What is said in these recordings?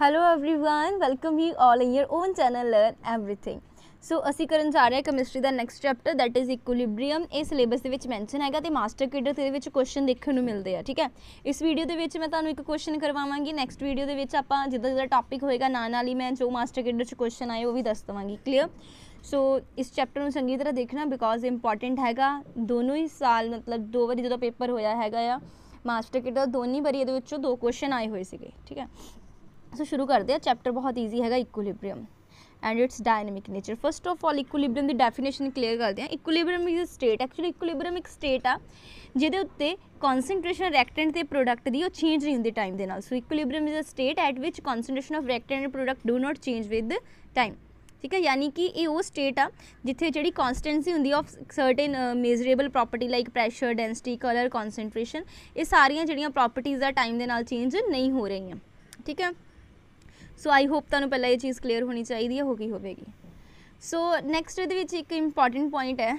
hello everyone welcome you all in your own channel learn everything so ਅਸੀਂ ਕਰਨ ਜਾ ਰਹੇ ਹਾਂ ਕੈਮਿਸਟਰੀ ਦਾ next chapter that is equilibrium ਇਹ ਸਿਲੇਬਸ ਦੇ ਵਿੱਚ ਮੈਂਸ਼ਨ ਹੈਗਾ ਤੇ ਮਾਸਟਰ ਕਿਡਰ ਦੇ ਵਿੱਚ ਕੁਐਸਚਨ ਦੇਖਣ ਨੂੰ ਮਿਲਦੇ ਆ ਠੀਕ ਹੈ ਇਸ ਵੀਡੀਓ ਦੇ ਵਿੱਚ ਮੈਂ ਤੁਹਾਨੂੰ ਇੱਕ ਕੁਐਸਚਨ ਕਰਵਾਵਾਂਗੀ ਨੈਕਸਟ ਵੀਡੀਓ ਦੇ ਵਿੱਚ ਆਪਾਂ ਜਿੱਦਾਂ ਜਿੱਦਾਂ ਟਾਪਿਕ ਹੋਏਗਾ ਨਾਲ ਨਾਲ ਹੀ ਮੈਂ ਜੋ ਮਾਸਟਰ ਕਿਡਰ ਚ ਕੁਐਸਚਨ ਆਏ ਉਹ ਵੀ ਦੱਸ ਦਵਾਂਗੀ ਕਲੀਅਰ ਸੋ ਇਸ ਚੈਪਟਰ ਨੂੰ ਚੰਗੀ ਤਰ੍ਹਾਂ ਦੇਖਣਾ ਬਿਕੋਜ਼ ਇੰਪੋਰਟੈਂਟ ਹੈਗਾ ਦੋਨੋਂ ਹੀ ਸਾਲ ਮਤਲਬ ਦੋ ਵਾਰੀ ਜਦੋਂ ਪੇਪਰ ਹੋਇਆ ਹੈਗਾ ਆ ਮਾਸਟਰ ਕਿਡਰ ਦੋਨੀ ਵਾਰੀ ਇਹਦੇ ਵਿੱਚੋਂ ਦੋ ਕੁਐਸਚਨ ਆਏ ਹੋਏ ਸੀਗੇ ਠੀਕ ਹੈ ਸੋ ਸ਼ੁਰੂ ਕਰਦੇ ਆ ਚੈਪਟਰ ਬਹੁਤ ਈਜ਼ੀ ਹੈਗਾ equilibrium and its dynamic nature first of all equilibrium ਦੀ ਡੈਫੀਨੇਸ਼ਨ ਕਲੀਅਰ ਕਰਦੇ ਆ equilibrium is a state actually equilibrium ਇੱਕ ਸਟੇਟ ਆ ਜਿਹਦੇ ਉੱਤੇ ਕਨਸੈਂਟ੍ਰੇਸ਼ਨ ਰੈਕਟੈਂਟ ਤੇ ਪ੍ਰੋਡਕਟ ਦੀ ਉਹ ਚੇਂਜ ਨਹੀਂ ਹੁੰਦੀ ਟਾਈਮ ਦੇ ਨਾਲ so equilibrium is a state at which concentration of reactant and product do not change with time ਠੀਕ ਹੈ ਯਾਨੀ ਕਿ ਇਹ ਉਹ ਸਟੇਟ ਆ ਜਿੱਥੇ ਜਿਹੜੀ ਕਨਸਟੈਂਸੀ ਹੁੰਦੀ of certain measurable property like pressure density colour concentration ਇਹ ਸਾਰੀਆਂ ਜਿਹੜੀਆਂ ਪ੍ਰੋਪਰਟੀਆਂ ਦਾ ਟਾਈਮ ਦੇ ਨਾਲ ਚੇਂਜ ਨਹੀਂ ਹੋ ਰਹੀਆਂ ਠੀਕ ਹੈ ਸੋ ਆਈ ਹੋਪ ਤੁਹਾਨੂੰ ਪਹਿਲਾਂ ਇਹ ਚੀਜ਼ ਕਲੀਅਰ ਹੋਣੀ ਚਾਹੀਦੀ ਹੈ ਹੋ ਗਈ ਹੋਵੇਗੀ ਸੋ ਨੈਕਸਟ ਇਹਦੇ ਵਿੱਚ ਇੱਕ ਇੰਪੋਰਟੈਂਟ ਪੁਆਇੰਟ ਹੈ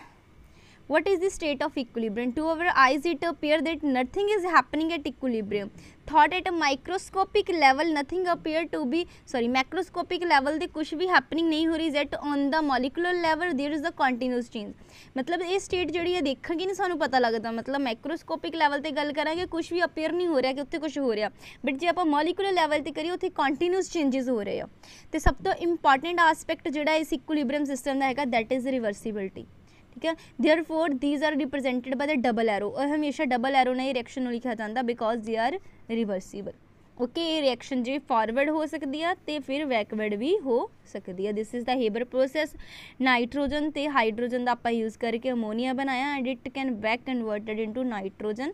what is the state of equilibrium to our eyes it appear that nothing is happening at equilibrium thought at a microscopic level nothing appear to be sorry macroscopic level de kuch bhi happening nahi ho rahi that on the molecular level there is a continuous change matlab eh state jehdi hai dekhange ni sanu pata lagda matlab macroscopic level te gal karange kuch bhi appear nahi ho raha ki utthe kuch ho raha but je apa molecular level te kari utthe continuous changes ho rahe ho te sab to important aspect jehda is equilibrium system da hai ga that is reversibility ਠੀਕ ਹੈ therefore these are represented by the double arrow ਔਰ ਹਮੇਸ਼ਾ double arrow ਨਾਲ ਹੀ reaction ਨੂੰ ਲਿਖਿਆ ਜਾਂਦਾ because they are reversible okay ਇਹ reaction ਜੇ ਫਾਰਵਰਡ ਹੋ ਸਕਦੀ ਆ ਤੇ ਫਿਰ ਬੈਕਵਰਡ ਵੀ ਹੋ ਸਕਦੀ ਆ this is the Haber process nitrogen ਤੇ ਹਾਈਡਰੋਜਨ ਦਾ ਆਪਾਂ ਯੂਜ਼ ਕਰਕੇ ਅਮੋਨੀਆ ਬਣਾਇਆ and it can back converted into nitrogen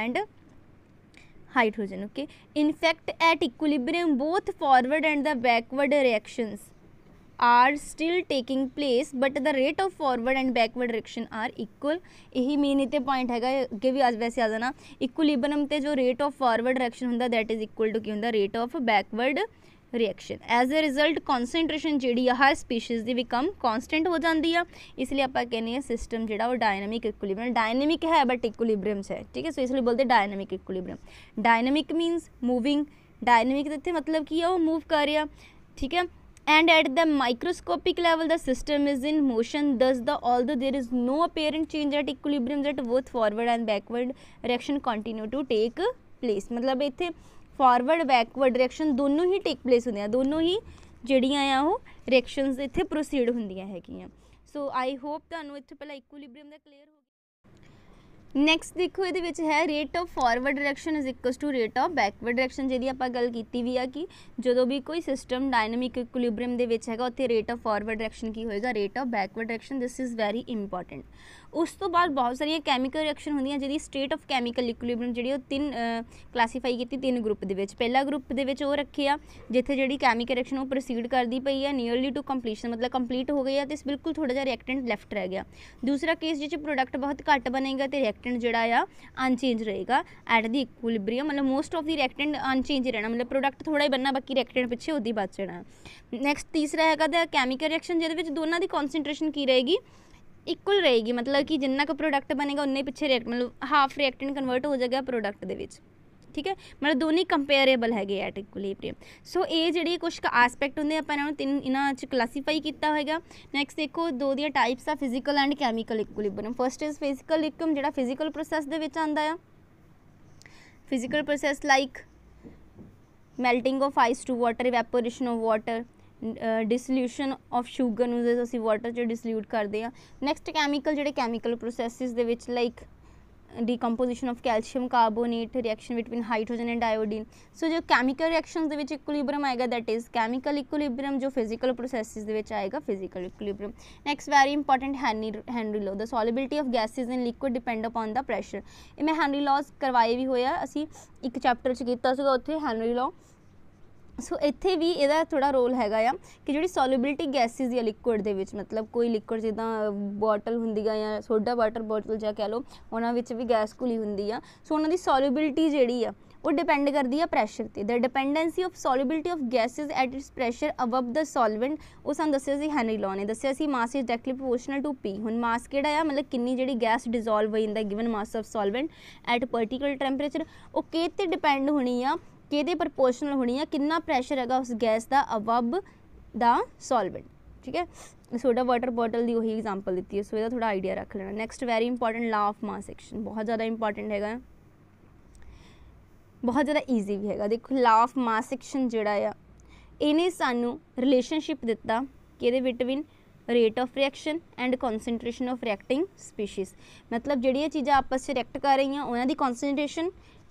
and hydrogen okay in fact at equilibrium both forward and the backward reactions are still taking place but the rate of forward and backward direction are equal ਇਹੀ main ਇਤੇ point ਹੈਗਾ ਅੱਗੇ ਵੀ ਅੱਜ ਵੈਸੇ ਆ ਜਾਣਾ equilibrium ਤੇ ਜੋ ਰੇਟ ਆਫ ਫਾਰਵਰਡ ਰਿਐਕਸ਼ਨ ਹੁੰਦਾ ਥੈਟ ਇਜ਼ ਇਕੁਅਲ ਟੂ ਕੀ ਹੁੰਦਾ rate of backward reaction as a result concentration ਜਿਹੜੀ ਆ ਹਰ ਸਪੀਸੀਜ਼ ਦੀ ਬਿਕਮ ਕਨਸਟੈਂਟ ਹੋ ਜਾਂਦੀ ਆ ਇਸ ਲਈ ਆਪਾਂ ਕਹਿੰਦੇ ਆ ਸਿਸਟਮ ਜਿਹੜਾ ਉਹ ਡਾਇਨਾਮਿਕ ਇਕੁਇਲਿਬ੍ਰਿਅਮ ਡਾਇਨਾਮਿਕ ਹੈ ਬਟ ਇਕੁਇਲਿਬ੍ਰਿਅਮ ਹੈ ਠੀਕ ਹੈ ਸੋ ਇਸ ਲਈ ਬੋਲਦੇ dynamic equilibrium dynamic means moving dynamic ਦੇ ਇੱਥੇ ਮਤਲਬ ਕੀ ਆ ਉਹ ਮੂਵ ਕਰ ਰਿਹਾ ਠੀਕ ਹੈ and at the microscopic level the system is in motion thus the although there is no apparent change at equilibrium that both forward and backward reaction continue to take place matlab ithe forward backward reaction dono hi take place ਹੁੰਦੇ dono hi ਹੀ ਜਿਹੜੀਆਂ ਆ ਉਹ reactions ਇੱਥੇ proceed ਹੁੰਦੀਆਂ ਹੈਗੀਆਂ ਸੋ I hope ਤੁਹਾਨੂੰ ਇੱਥੇ ਪਹਿਲਾਂ ਇਕੁਇਲਿਬ੍ਰੀਅਮ ਦਾ ਕਲੀਅਰ ਹੋ ਨੈਕਸਟ ਦੇਖੋ ਇਹਦੇ ਵਿੱਚ ਹੈ rate of forward direction is equal to rate of backward direction ਜਿਹਦੀ ਆਪਾਂ ਗੱਲ ਕੀਤੀ ਵੀ ਆ ਕਿ ਜਦੋਂ ਵੀ ਕੋਈ ਸਿਸਟਮ ਡਾਇਨਾਮਿਕ ਇਕੁਇਲਿਬ੍ਰੀਅਮ ਦੇ ਵਿੱਚ ਹੈਗਾ ਉੱਥੇ ਰੇਟ ਆਫ ਫਾਰਵਰਡ ਡਾਇਰੈਕਸ਼ਨ ਕੀ ਹੋਏਗਾ rate of backward direction this is very important ਉਸ ਤੋਂ ਬਾਅਦ ਬਹੁਤ ਸਾਰੀਆਂ ਕੈਮੀਕਲ ਰਿਐਕਸ਼ਨ ਹੁੰਦੀਆਂ ਜਿਹਦੀ ਸਟੇਟ ਆਫ ਕੈਮੀਕਲ ਇਕੁਇਲਿਬ੍ਰੀਅਮ ਜਿਹੜੀ ਉਹ ਤਿੰਨ ਕਲਾਸੀਫਾਈ ਕੀਤੀ ਤਿੰਨ ਗਰੁੱਪ ਦੇ ਵਿੱਚ ਪਹਿਲਾ ਗਰੁੱਪ ਦੇ ਵਿੱਚ ਉਹ ਰੱਖਿਆ ਜਿੱਥੇ ਜਿਹੜੀ ਕੈਮੀਕਲ ਰਿਐਕਸ਼ਨ ਉਹ ਪ੍ਰੋਸੀਡ ਕਰਦੀ ਪਈ ਹੈ ਨੀਅਰਲੀ ਟੂ ਕੰਪਲੀਸ਼ਨ ਮਤਲਬ ਕੰਪਲੀਟ ਹੋ ਗਈ ਹੈ ਤੇ ਇਸ ਬਿਲਕੁਲ ਥੋੜਾ ਜਿਹਾ ਰਿਐਕਟੈਂਟ ਲੈਫਟ ਰਹਿ ਗਿਆ ਦੂਸਰਾ ਕੇਸ ਜਿੱਥੇ ਪ੍ਰੋਡਕਟ ਬਹੁਤ ਘੱਟ ਬਣੇਗਾ ਤੇ ਰਿਐਕਟੈਂਟ ਜਿਹੜਾ ਆ ਅਨਚੇਂਜ ਰਹੇਗਾ ਐਟ ਦੀ ਇਕੁਇਲਿਬ੍ਰੀਅਮ ਮਤਲਬ most of the reactant unchange ਰਹਿਣਾ ਮਤਲਬ ਪ੍ਰੋਡਕਟ ਥੋੜਾ ਹੀ ਬੰਨਾ ਬਾਕੀ ਰਿਐਕਟੈਂਟ ਪਿੱਛੇ ਉਹਦੀ ਬਚਣਾ ਨੈਕਸਟ ਤੀਸਰਾ ਹੈਗਾ ਦਾ ਕੈਮੀਕਲ ਰਿਐਕਸ਼ਨ ਜਿਹਦੇ ਵਿੱਚ ਦੋਨਾਂ ਦੀ ਕਨਸੈਂਟ੍ਰੇਸ਼ਨ ਕੀ ਰਹੇਗੀ ਇਕੁਅਲ ਰਹੇਗੀ ਮਤਲਬ ਕਿ ਜਿੰਨਾ ਕੁ ਪ੍ਰੋਡਕਟ ਬਣੇਗਾ ਉਨੇ ਪਿੱਛੇ ਰਿਐਕਟ ਮਤਲਬ ਹਾਫ ਰਿਐਕਟੈਂਟ ਕਨਵਰਟ ਹੋ ਜਾਏਗਾ ਪ੍ਰੋਡਕਟ ਦੇ ਵਿੱਚ ਠੀਕ ਹੈ ਮਤਲਬ ਦੋਨੇ ਕੰਪੇਅਰੇਬਲ ਹੈਗੇ ਐਟ ਇਕੁਇਲੀਬ੍ਰੀਅਮ ਸੋ ਇਹ ਜਿਹੜੀ ਕੁਝ ਕੁ ਐਸਪੈਕਟ ਹੁੰਦੇ ਆਪਾਂ ਇਹਨਾਂ ਨੂੰ ਤਿੰਨ ਇਹਨਾਂ ਚ ਕਲਾਸੀਫਾਈ ਕੀਤਾ ਹੋਏਗਾ ਨੈਕਸਟ ਦੇਖੋ ਦੋ ਦੀਆਂ ਟਾਈਪਸ ਆ physical and chemical equilibrium first is physical ਇਕੁਇਮ ਜਿਹੜਾ ਫਿਜ਼ੀਕਲ ਪ੍ਰੋਸੈਸ ਦੇ ਵਿੱਚ ਆਂਦਾ ਆ physical process like melting of ice to water evaporation of water dissolution of sugar ਨੂੰ ਜਿਸ ਅਸੀਂ ਵਾਟਰ 'ਚ ਡਿਸੋਲੂਟ ਕਰਦੇ ਆ ਨੈਕਸਟ ਕੈਮੀਕਲ ਜਿਹੜੇ ਕੈਮੀਕਲ ਪ੍ਰੋਸੈਸਸ ਦੇ ਵਿੱਚ like decomposition of calcium carbonate reaction between hydrogen and iodine so ਜੋ ਕੈਮੀਕਲ ਰਿਐਕਸ਼ਨਸ ਦੇ ਵਿੱਚ ਇਕੁਇਲਿਬ੍ਰਿਅਮ ਆਏਗਾ ਦੈਟ ਇਜ਼ ਕੈਮੀਕਲ ਇਕੁਇਲਿਬ੍ਰਿਅਮ ਜੋ ਫਿਜ਼ੀਕਲ ਪ੍ਰੋਸੈਸਸ ਦੇ ਵਿੱਚ ਆਏਗਾ physical equilibrium next very important Henry law the solubility of gases in liquid depend upon the pressure ਇਹ ਮੈਂ ਹੈਨਰੀ ਲਾਅਸ ਕਰਵਾਏ ਵੀ ਹੋਇਆ ਅਸੀਂ ਇੱਕ ਚੈਪਟਰ 'ਚ ਕੀਤਾ ਸੀਗਾ ਉੱਥੇ ਹੈਨਰੀ ਲਾਅ ਸੋ ਇੱਥੇ ਵੀ ਇਹਦਾ ਥੋੜਾ ਰੋਲ ਹੈਗਾ ਆ ਕਿ ਜਿਹੜੀ ਸੋਲਿਬਿਲਟੀ ਗੈਸਿਸ ਜਾਂ ਲਿਕੁਇਡ ਦੇ ਵਿੱਚ ਮਤਲਬ ਕੋਈ ਲਿਕੁਇਡ ਜਿੱਦਾਂ ਬੋਟਲ ਹੁੰਦੀ ਆ ਜਾਂ ਸੋਡਾ ਵਾਟਰ ਬੋਟਲ ਜਾਂ ਕਹ ਲਓ ਉਹਨਾਂ ਵਿੱਚ ਵੀ ਗੈਸ ਘੁਲੀ ਹੁੰਦੀ ਆ ਸੋ ਉਹਨਾਂ ਦੀ ਸੋਲਿਬਿਲਟੀ ਜਿਹੜੀ ਆ ਉਹ ਡਿਪੈਂਡ ਕਰਦੀ ਆ ਪ੍ਰੈਸ਼ਰ ਤੇ the dependency of solubility of gases at its pressure above the solvent ਉਹ ਸਾਨੂੰ ਦੱਸਿਆ ਸੀ ਹੈਨਰੀ ਲਾਅ ਨੇ ਦੱਸਿਆ ਸੀ mass is directly proportional to P ਹੁਣ ਮਾਸ ਕਿਹੜਾ ਆ ਮਤਲਬ ਕਿੰਨੀ ਜਿਹੜੀ ਗੈਸ ਡਿਸੋਲਵ ਹੋਈ in the given mass of solvent at particular temperature ਉਹ ਕਿਤੇ ਡਿਪੈਂਡ ਹੋਣੀ ਆ ਕਿਹਦੇ ਪ੍ਰੋਪੋਰਸ਼ਨਲ ਹੋਣੀ ਆ ਕਿੰਨਾ ਪ੍ਰੈਸ਼ਰ ਹੈਗਾ ਉਸ ਗੈਸ ਦਾ ਅਵਬ ਦਾ ਸੋਲਵੈਂਟ ਠੀਕ ਹੈ ਸੋਡਾ ਵਾਟਰ ਬੋਟਲ ਦੀ ਉਹੀ ਐਗਜ਼ਾਮਪਲ ਦਿੱਤੀ ਹੈ ਸੋ ਇਹਦਾ ਥੋੜਾ ਆਈਡੀਆ ਰੱਖ ਲੈਣਾ next very important law of mass section ਬਹੁਤ ਜ਼ਿਆਦਾ ਇੰਪੋਰਟੈਂਟ ਹੈਗਾ ਬਹੁਤ ਜ਼ਿਆਦਾ ਈਜ਼ੀ ਵੀ ਹੈਗਾ ਦੇਖੋ ਲਾ ਆਫ ਮਾਸ ਸੈਕਸ਼ਨ ਜਿਹੜਾ ਆ ਇਹਨੇ ਸਾਨੂੰ ਰਿਲੇਸ਼ਨਸ਼ਿਪ ਦਿੱਤਾ ਕਿਹਦੇ between rate of reaction and concentration of reacting species ਮਤਲਬ ਜਿਹੜੀਆਂ ਚੀਜ਼ਾਂ ਆਪਸ ਵਿੱਚ ਰਿਐਕਟ ਕਰ ਰਹੀਆਂ ਉਹਨਾਂ ਦੀ concentration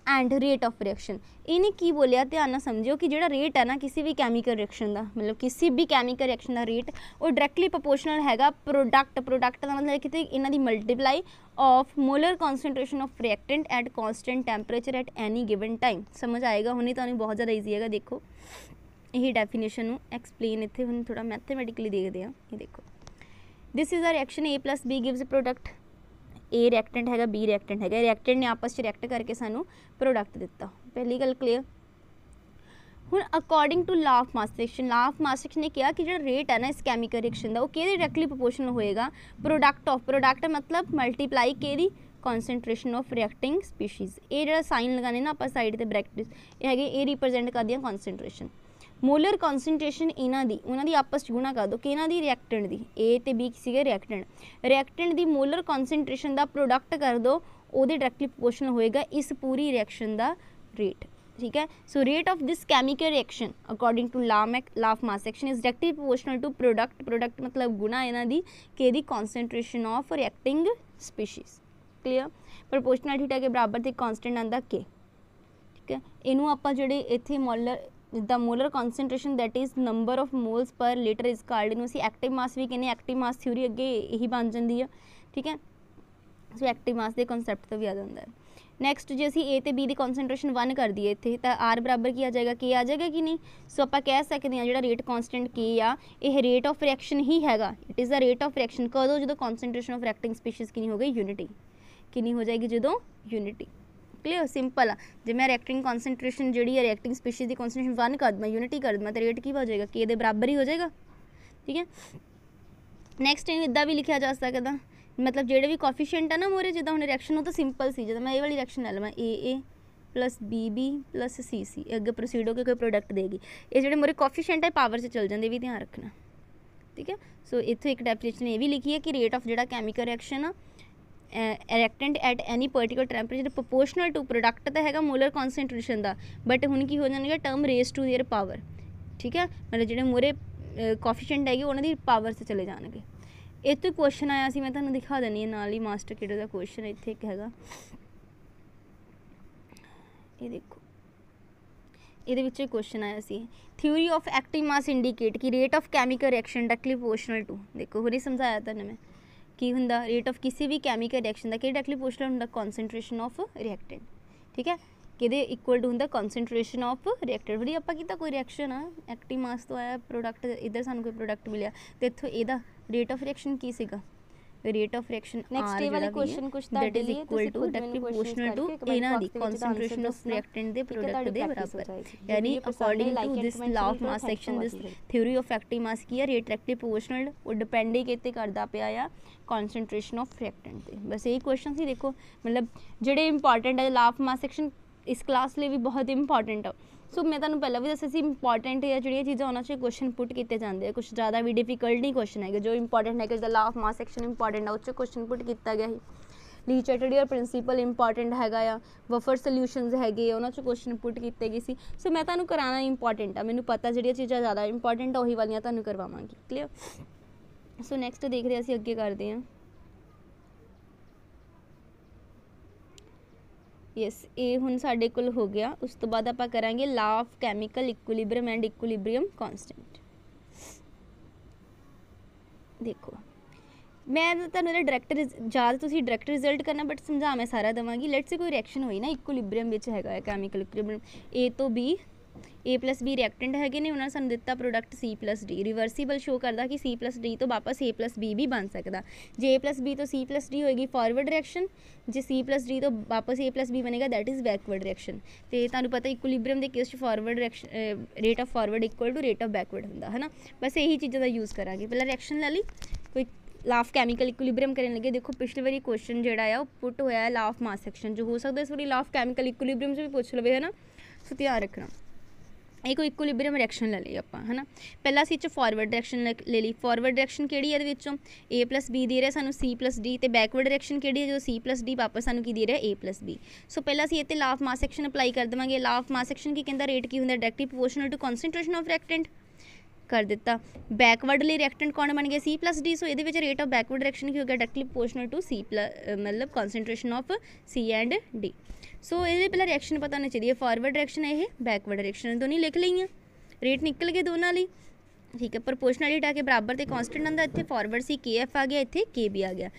and rate of reaction ਇਹਨੇ ਕੀ ਬੋਲਿਆ ਧਿਆਨ ਨਾਲ ਸਮਝਿਓ ਕਿ ਜਿਹੜਾ ਰੇਟ ਹੈ ਨਾ ਕਿਸੇ ਵੀ ਕੈਮੀਕਲ ਰਿਐਕਸ਼ਨ ਦਾ ਮਤਲਬ ਕਿਸੇ ਵੀ ਕੈਮੀਕਲ ਰਿਐਕਸ਼ਨ ਦਾ ਰੇਟ ਉਹ ਡਾਇਰੈਕਟਲੀ ਪ੍ਰੋਪੋਰਸ਼ਨਲ ਹੈਗਾ ਪ੍ਰੋਡਕਟ ਪ੍ਰੋਡਕਟ ਦਾ ਮਤਲਬ ਕਿਤੇ ਇਹਨਾਂ ਦੀ multiply of molar concentration of reactant at constant temperature at any given time ਸਮਝ ਆਏਗਾ ਹੁਣੇ ਤੁਹਾਨੂੰ ਬਹੁਤ ਜ਼ਿਆਦਾ ਈਜ਼ੀ ਹੈਗਾ ਦੇਖੋ ਇਹ ਡੈਫੀਨੇਸ਼ਨ ਨੂੰ ਐਕਸਪਲੇਨ ਇੱਥੇ ਹੁਣ ਥੋੜਾ ਮੈਥਮੈਟਿਕਲੀ ਦੇਖਦੇ ਆ ਇਹ ਦੇਖੋ this is a reaction a plus b gives a A reactant ਹੈਗਾ ਬੀ ਰਿਐਕਟੈਂਟ ਹੈਗਾ ਰਿਐਕਟੈਂਟ ਨੇ ਆਪਸ ਵਿੱਚ ਰਿਐਕਟ ਕਰਕੇ ਸਾਨੂੰ ਪ੍ਰੋਡਕਟ ਦਿੱਤਾ ਪਹਿਲੀ ਗੱਲ ਕਲੀਅਰ ਹੁਣ according to law of mass law of mass ਨੇ ਕਿਹਾ ਕਿ ਜਿਹੜਾ ਰੇਟ ਹੈ ਨਾ ਇਸ ਕੈਮੀਕਲ ਰਿਐਕਸ਼ਨ ਦਾ ਉਹ ਕਿਹਦੇ ਡਾਇਰੈਕਟਲੀ ਪ੍ਰੋਪੋਰਸ਼ਨਲ ਹੋਏਗਾ ਪ੍ਰੋਡਕਟ ਆਫ ਪ੍ਰੋਡਕਟ ਮਤਲਬ ਮਲਟੀਪਲਾਈ ਕਿਹਦੀ ਕਨਸੈਂਟ੍ਰੇਸ਼ਨ ਆਫ ਰਿਐਕਟਿੰਗ ਸਪੀਸੀਜ਼ ਇਹ ਜਿਹੜਾ ਸਾਈਨ ਲਗਾਨੇ ਨਾ ਆਪਾਂ ਸਾਈਡ ਤੇ ਬ੍ਰੈਕਟਸ ਇਹ ਹੈਗੇ ਇਹ ਰਿਪਰੈਜ਼ੈਂਟ ਕਰਦੀਆਂ ਕਨਸੈਂਟ੍ਰੇਸ਼ਨ ਮੋਲਰ ਕਨਸੈਂਟ੍ਰੇਸ਼ਨ ਇਹਨਾਂ ਦੀ ਉਹਨਾਂ ਦੀ ਆਪਸ ਚ ਗੁਣਾ ਕਰ ਦੋ ਕਿ ਇਹਨਾਂ ਦੀ ਰਿਐਕਟੈਂਟ ਦੀ A ਤੇ B ਸੀਗੇ ਰਿਐਕਟੈਂਟ ਰਿਐਕਟੈਂਟ ਦੀ ਮੋਲਰ ਕਨਸੈਂਟ੍ਰੇਸ਼ਨ ਦਾ ਪ੍ਰੋਡਕਟ ਕਰ ਦੋ ਉਹਦੇ ਡਾਇਰੈਕਟਲੀ ਪ੍ਰੋਪੋਰਸ਼ਨਲ ਹੋਏਗਾ ਇਸ ਪੂਰੀ ਰਿਐਕਸ਼ਨ ਦਾ ਰੇਟ ਠੀਕ ਹੈ so rate of this chemical reaction according to ਲਾਮੈਕ law of mass section is directly proportional to product product ਮਤਲਬ ਗੁਣਾ ਇਹਨਾਂ ਦੀ ਕਿ ਇਹਦੀ concentration of reacting species clear proportional theta ਕੇ ਬਰਾਬਰ ਤੇ ਕਨਸਟੈਂਟ ਆਂਦਾ ਕੇ ਠੀਕ ਹੈ ਇਹਨੂੰ ਆਪਾਂ ਜਿਹੜੇ ਇੱਥੇ molar the molar concentration that is number of moles per litre is called ਨੂੰ ਅਸੀਂ ਐਕਟਿਵ ਮਾਸ ਵੀ ਕਹਿੰਦੇ ਐਕਟਿਵ ਮਾਸ ਥਿਊਰੀ ਅੱਗੇ ਇਹੀ ਬਣ ਜਾਂਦੀ ਆ ਠੀਕ ਹੈ ਸੋ ਐਕਟਿਵ ਮਾਸ ਦੇ ਕਨਸੈਪਟ ਤੋਂ ਵੀ ਆ ਜਾਂਦਾ ਹੈ ਨੈਕਸਟ ਜੇ ਅਸੀਂ A ਤੇ B ਦੀ ਕਨਸੈਂਟ੍ਰੇਸ਼ਨ 1 ਕਰ ਦਈਏ ਇੱਥੇ ਤਾਂ R ਬਰਾਬਰ ਕੀ ਆ ਜਾਏਗਾ K ਆ ਜਾਏਗਾ ਕਿ ਨਹੀਂ ਸੋ ਆਪਾਂ ਕਹਿ ਸਕਦੇ ਹਾਂ ਜਿਹੜਾ ਰੇਟ ਕਨਸਟੈਂਟ K ਆ ਇਹ ਰੇਟ ਆਫ ਰਿਐਕਸ਼ਨ ਹੀ ਹੈਗਾ it is a rate of reaction ਕਦੋਂ ਜਦੋਂ ਕਨਸੈਂਟ੍ਰੇਸ਼ਨ ਆਫ ਰੈਕਟਿੰਗ ਸਪੀਸੀਜ਼ ਕਿੰਨੀ ਹੋ ਗਈ ਯੂਨਿਟੀ ਕਿੰਨੀ ਹੋ ਜਾਏਗੀ ਜਦੋਂ ਯੂਨਿਟੀ ਕਲੀਅਰ ਸਿੰਪਲ ਆ ਜੇ ਮੈਂ ਰਿਐਕਟਿੰਗ ਕਨਸੈਂਟ੍ਰੇਸ਼ਨ ਜਿਹੜੀ ਹੈ ਰਿਐਕਟਿੰਗ ਸਪੀਸੀਜ਼ ਦੀ ਕਨਸੈਂਟ੍ਰੇਸ਼ਨ 1 ਕਰ ਦਮਾ ਯੂਨਿਟੀ ਕਰ ਦਮਾ ਤੇ ਰੇਟ ਕੀ ਹੋ ਜਾਏਗਾ k ਦੇ ਬਰਾਬਰ ਹੀ ਹੋ ਜਾਏਗਾ ਠੀਕ ਹੈ ਨੈਕਸਟ ਇਹ ਇਦਾਂ ਵੀ ਲਿਖਿਆ ਜਾ ਸਕਦਾ ਮਤਲਬ ਜਿਹੜੇ ਵੀ ਕੋਫੀਸ਼ੀਐਂਟ ਆ ਨਾ ਮੋਰੇ ਜਿੱਦਾਂ ਹੁਣ ਰਿਐਕਸ਼ਨ ਉਹ ਤਾਂ ਸਿੰਪਲ ਸੀ ਜਦੋਂ ਮੈਂ ਇਹ ਵਾਲੀ ਰਿਐਕਸ਼ਨ ਲੈ ਲਵਾਂ AA ਪਲੱਸ BB CC ਅੱਗੇ ਪ੍ਰੋਸੀਡ ਹੋ ਕੇ ਕੋਈ ਪ੍ਰੋਡਕਟ ਦੇਗੀ ਇਹ ਜਿਹੜੇ ਮੋਰੇ ਕੋਫੀਸ਼ੀਐਂਟ ਹੈ ਪਾਵਰ 'ਚ ਚੱਲ ਜਾਂਦੇ ਵੀ ਧਿਆਨ ਰੱਖਣਾ ਠੀਕ ਹੈ ਸੋ ਇੱਥੇ ਇੱਕ ਡੈਫੀਨੇਸ਼ਨ ਇਹ ਵੀ ਲਿਖੀ ਹੈ ਕਿ ਰੇਟ ਆਫ ਜਿਹੜਾ ਕੈਮੀਕਲ ਰਿਐਕਸ਼ਨ ਆ reactant at any particle temperature proportional to product ਤਾਂ ਹੈਗਾ ਮੋਲਰ ਕਨਸੈਂਟ੍ਰੇਸ਼ਨ ਦਾ ਬਟ ਹੁਣ ਕੀ ਹੋ ਜਾਣਗੇ term raise to their power ਠੀਕ ਹੈ ਮਤਲਬ ਜਿਹੜੇ ਮੋਰੇ ਕੋਫੀਸ਼ੀਐਂਟ ਹੈਗੇ ਉਹਨਾਂ ਦੀ ਪਾਵਰ ਤੇ ਚਲੇ ਜਾਣਗੇ ਇਹ ਤੋਂ ਕੁਐਸਚਨ ਆਇਆ ਸੀ ਮੈਂ ਤੁਹਾਨੂੰ ਦਿਖਾ ਦਿੰਨੀ ਹਾਂ ਨਾਲ ਹੀ ਮਾਸਟਰ ਕਿਡੋ ਦਾ ਕੁਐਸਚਨ ਇੱਥੇ ਇੱਕ ਹੈਗਾ ਇਹ ਦੇਖੋ ਇਹਦੇ ਵਿੱਚ ਕੁਐਸਚਨ ਆਇਆ ਸੀ theory of active mass indicate ਕਿ rate of chemical reaction directly proportional to ਦੇਖੋ ਹੁਣੇ ਸਮਝਾਇਆ ਤੁਹਾਨੂੰ ਮੈਂ ਕੀ ਹੁੰਦਾ ਰੇਟ ਆਫ ਕਿਸੇ ਵੀ ਕੈਮੀਕਲ ਰਿਐਕਸ਼ਨ ਦਾ ਕਿ ਡਾਇਰੈਕਟਲੀ ਪੁੱਛ ਲਿਆ ਹੁੰਦਾ ਕਨਸੈਂਟ੍ਰੇਸ਼ਨ ਆਫ ਰਿਐਕਟੈਂਟ ਠੀਕ ਹੈ ਕਿਹਦੇ ਇਕੁਅਲ ਟੂ ਹੁੰਦਾ ਕਨਸੈਂਟ੍ਰੇਸ਼ਨ ਆਫ ਰਿਐਕਟੈਂਟ ਵੀ ਆਪਾਂ ਕੀਤਾ ਕੋਈ ਰਿਐਕਸ਼ਨ ਆ ਐਕਟਿਵ ਮਾਸ ਤੋਂ ਆਇਆ ਪ੍ਰੋਡਕਟ ਇਧਰ ਸਾਨੂੰ ਕੋਈ ਪ੍ਰੋਡਕਟ ਮਿਲਿਆ ਤੇ ਇਥੋਂ ਇਹਦਾ ਰੇਟ ਆਫ ਰਿਐਕਸ਼ਨ ਕੀ ਸੀਗਾ ਰੇਟ ਆਫ ਰਿਐਕਸ਼ਨ ਨੈਕਸਟ ਇਹ ਵਾਲੇ ਕੁਐਸਚਨ ਕੁਝ ਦੇ ਲਈ ਤੁਸੀਂ ਖੁਦ ਨੂੰ ਪ੍ਰੋਪੋਰਸ਼ਨਲ ਟੂ ਇਹਨਾਂ ਦੀ ਕਨਸੈਂਟ੍ਰੇਸ਼ਨ ਆਫ ਰਿਐਕਟੈਂਟ ਦੇ ਪ੍ਰੋਡਕਟ ਦੇ ਬਰਾਬਰ ਯਾਨੀ according to this law of mass section this theory of active mass ਕੀ ਹੈ ਰੇਟ ਐਕਟਿਵ ਪ੍ਰੋਪੋਰਸ਼ਨਲ ਉਹ ਡਿਪੈਂਡ ਹੀ ਕਿਤੇ ਕਰਦਾ ਪਿਆ ਆ ਕਨਸੈਂਟ੍ਰੇਸ਼ਨ ਆਫ ਰਿਐਕਟੈਂਟ ਤੇ ਬਸ ਇਹ ਕੁਐਸਚਨ ਸੀ ਦੇਖੋ ਮਤਲਬ ਜਿਹੜੇ ਇੰਪੋਰਟੈਂਟ ਹੈ ਲਾਅ ਆਫ ਮਾਸ ਸੈਕਸ਼ਨ ਇਸ ਕਲਾਸ ਲਈ ਵੀ ਬਹੁਤ ਇੰਪੋਰਟੈਂਟ ਆ ਸੋ ਮੈਂ ਤੁਹਾਨੂੰ ਪਹਿਲਾਂ ਵੀ ਦੱਸਿਆ ਸੀ ਇੰਪੋਰਟੈਂਟ ਹੈ ਜਿਹੜੀਆਂ ਚੀਜ਼ਾਂ ਉਹਨਾਂ 'ਚ ਕੁਐਸਚਨ ਪੁੱਟ ਕੀਤੇ ਜਾਂਦੇ ਆ ਕੁਝ ਜ਼ਿਆਦਾ ਵੀ ਡਿਫਿਕਲਟ ਨਹੀਂ ਕੁਐਸਚਨ ਹੈਗੇ ਜੋ ਇੰਪੋਰਟੈਂਟ ਹੈਗੇ ਜਿਹਦਾ law of of mass section important ਆ ਉਹ 'ਚ ਕੁਐਸਚਨ ਪੁੱਟ ਕੀਤਾ ਗਿਆ ਸੀ ਲੀਚਟਡ ਏਅਰ ਪ੍ਰਿੰਸੀਪਲ ਇੰਪੋਰਟੈਂਟ ਹੈਗਾ ਆ ਬਫਰ ਸੋਲੂਸ਼ਨਸ ਹੈਗੇ ਉਹਨਾਂ 'ਚ ਕੁਐਸਚਨ ਪੁੱਟ ਕੀਤੇ ਗਏ ਸੀ ਸੋ ਮੈਂ ਤੁਹਾਨੂੰ ਕਰਾਣਾ ਇੰਪੋਰਟੈਂਟ ਆ ਮੈਨੂੰ ਪਤਾ ਜਿਹੜੀਆਂ ਚੀਜ਼ਾਂ ਜ਼ਿਆਦਾ ਇੰਪੋਰਟੈਂਟ ਆ ਉਹੀ ਵਾਲੀਆਂ ਤੁਹਾਨੂੰ ਕਰਵਾਵਾਂਗੀ ਕਲੀਅਰ ਸੋ ਨੈਕਸਟ ਦੇਖਦੇ ਅਸੀਂ ਅੱਗੇ ਕਰਦੇ ਆ ਯੈਸ ਇਹ ਹੁਣ ਸਾਡੇ ਕੋਲ ਹੋ ਗਿਆ ਉਸ ਤੋਂ ਬਾਅਦ ਆਪਾਂ ਕਰਾਂਗੇ law of chemical equilibrium and equilibrium constant ਦੇਖੋ ਮੈਂ ਤੁਹਾਨੂੰ ਇਹਦਾ ਡਾਇਰੈਕਟ ਜਿਆਦਾ ਤੁਸੀਂ ਡਾਇਰੈਕਟ ਰਿਜ਼ਲਟ ਕਰਨਾ ਬਟ ਸਮਝਾ ਮੈਂ ਸਾਰਾ ਦਵਾਂਗੀ ਲੈਟਸ ਸੇ ਕੋਈ ਰਿਐਕਸ਼ਨ ਹੋਈ ਨਾ ਇਕੁਇਲਿਬ੍ਰਿਅਮ ਵਿੱਚ ਹੈਗਾ ਹੈ ਕੈਮੀਕਲ ਇਕੁਇਲਿਬ੍ਰਿਅਮ A ਤੋਂ B A B ਰਿਐਕਟੈਂਟ ਹੈਗੇ ਨੇ ਉਹਨਾਂ ਸਾਨੂੰ ਦਿੱਤਾ product C D reversible show ਕਰਦਾ ਕਿ C D ਤੋਂ ਵਾਪਸ A B ਵੀ ਬਣ ਸਕਦਾ ਜੇ A B ਤੋਂ C D ਹੋਏਗੀ ਫਾਰਵਰਡ ਰਿਐਕਸ਼ਨ ਜੇ C D ਤੋਂ ਵਾਪਸ A B ਬਣੇਗਾ ਦੈਟ ਇਜ਼ ਬੈਕਵਰਡ ਰਿਐਕਸ਼ਨ ਤੇ ਤੁਹਾਨੂੰ ਪਤਾ ਇਕੁਇਲਿਬ੍ਰੀਅਮ ਦੇ ਕੇਸ 'ਚ forward direction rate of forward equal to rate of backward ਹੁੰਦਾ ਹੈ ਨਾ ਬਸ ਇਹੀ ਚੀਜ਼ਾਂ ਦਾ ਯੂਜ਼ ਕਰਾਂਗੇ ਪਹਿਲਾਂ ਰਿਐਕਸ਼ਨ ਲੈ ਲਈ ਕੋਈ ਲਾਫ ਕੈਮੀਕਲ ਇਕੁਇਲਿਬ੍ਰੀਅਮ ਕਰਨ ਲੱਗੇ ਦੇਖੋ ਪਿਛਲੇ ਵਾਰੀ ਕੁਐਸਚਨ ਜਿਹੜਾ ਆ ਉਹ ਪੁੱਟ ਹੋਇਆ ਹੈ ਲਾਫ ਮਾਸ ਸੈਕਸ਼ਨ ਜੋ ਹੋ ਸਕਦਾ ਇਸ ਵਾਰੀ ਲਾਫ ਕੈਮੀਕਲ ਇਕੁਲਿਬ੍ਰੀਅਮ 'ਚ ਵੀ ਪੁੱਛ ਲਵੇ ਹੈ ਨਾ ਸੋ ਧਿਆਨ ਰੱਖਣਾ ਇੱਕ ਇਕੁਇਲਿਬ੍ਰੀਅਮ ਡਾਇਰੈਕਸ਼ਨ ਲੈ ਲਈ ਆਪਾਂ ਹਨਾ ਪਹਿਲਾ ਸੀ ਚ ਫਾਰਵਰਡ ਡਾਇਰੈਕਸ਼ਨ ਲੈ ਲਈ ਫਾਰਵਰਡ ਡਾਇਰੈਕਸ਼ਨ ਕਿਹੜੀ ਹੈ ਇਹਦੇ ਵਿੱਚੋਂ a b ਦੇ ਰਿਹਾ ਸਾਨੂੰ c d ਤੇ ਬੈਕਵਰਡ ਡਾਇਰੈਕਸ਼ਨ ਕਿਹੜੀ ਹੈ ਜੋ c d ਵਾਪਸ ਸਾਨੂੰ ਕੀ ਦੇ ਰਿਹਾ a b ਸੋ ਪਹਿਲਾ ਸੀ ਇੱਥੇ ਲਾਫ ਮਾਸ ਸੈਕਸ਼ਨ ਅਪਲਾਈ ਕਰ ਦਵਾਂਗੇ ਲਾਫ ਮਾਸ ਸੈਕਸ਼ਨ ਕੀ ਕਹਿੰਦਾ ਰੇਟ ਕੀ ਹੁੰਦਾ directly proportional to concentration of reactant ਕਰ ਦਿੱਤਾ ਬੈਕਵਰਡ ਲਈ ਰੈਕਟੈਂਟ ਕੌਣ ਬਣ ਗਿਆ c d ਸੋ ਇਹਦੇ ਵਿੱਚ ਰੇਟ ਆਫ ਬੈਕਵਰਡ ਡਾਇਰੈਕਸ਼ਨ ਕੀ ਹੋ ਗਿਆ ਡਾਇਰੈਕਟਲੀ ਪ੍ਰੋਪੋਰਸ਼ਨਲ ਟੂ c ਮਤਲਬ concentration of c and d so ਇਹਦੇ ਪਹਿਲਾਂ ਰਿਐਕਸ਼ਨ ਪਤਾ ਹੋਣਾ ਚਾਹੀਦੀ ਹੈ ਫਾਰਵਰਡ ਡਾਇਰੈਕਸ਼ਨ ਹੈ ਇਹ ਬੈਕਵਰਡ ਡਾਇਰੈਕਸ਼ਨ ਦੋਨੇ ਲਿਖ ਲਈਆਂ ਰੇਟ ਨਿਕਲ ਗਏ ਦੋਨਾਂ ਲਈ ਠੀਕ ਹੈ ਪ੍ਰੋਪੋਰਸ਼ਨੈਲਿਟੀ ਟਾ ਕੇ ਬਰਾਬਰ ਤੇ ਕਨਸਟੈਂਟ ਆਂਦਾ ਇੱਥੇ ਫਾਰਵਰਡ ਸੀ KF ਆ ਗਿਆ ਇੱਥੇ KB ਆ ਗਿਆ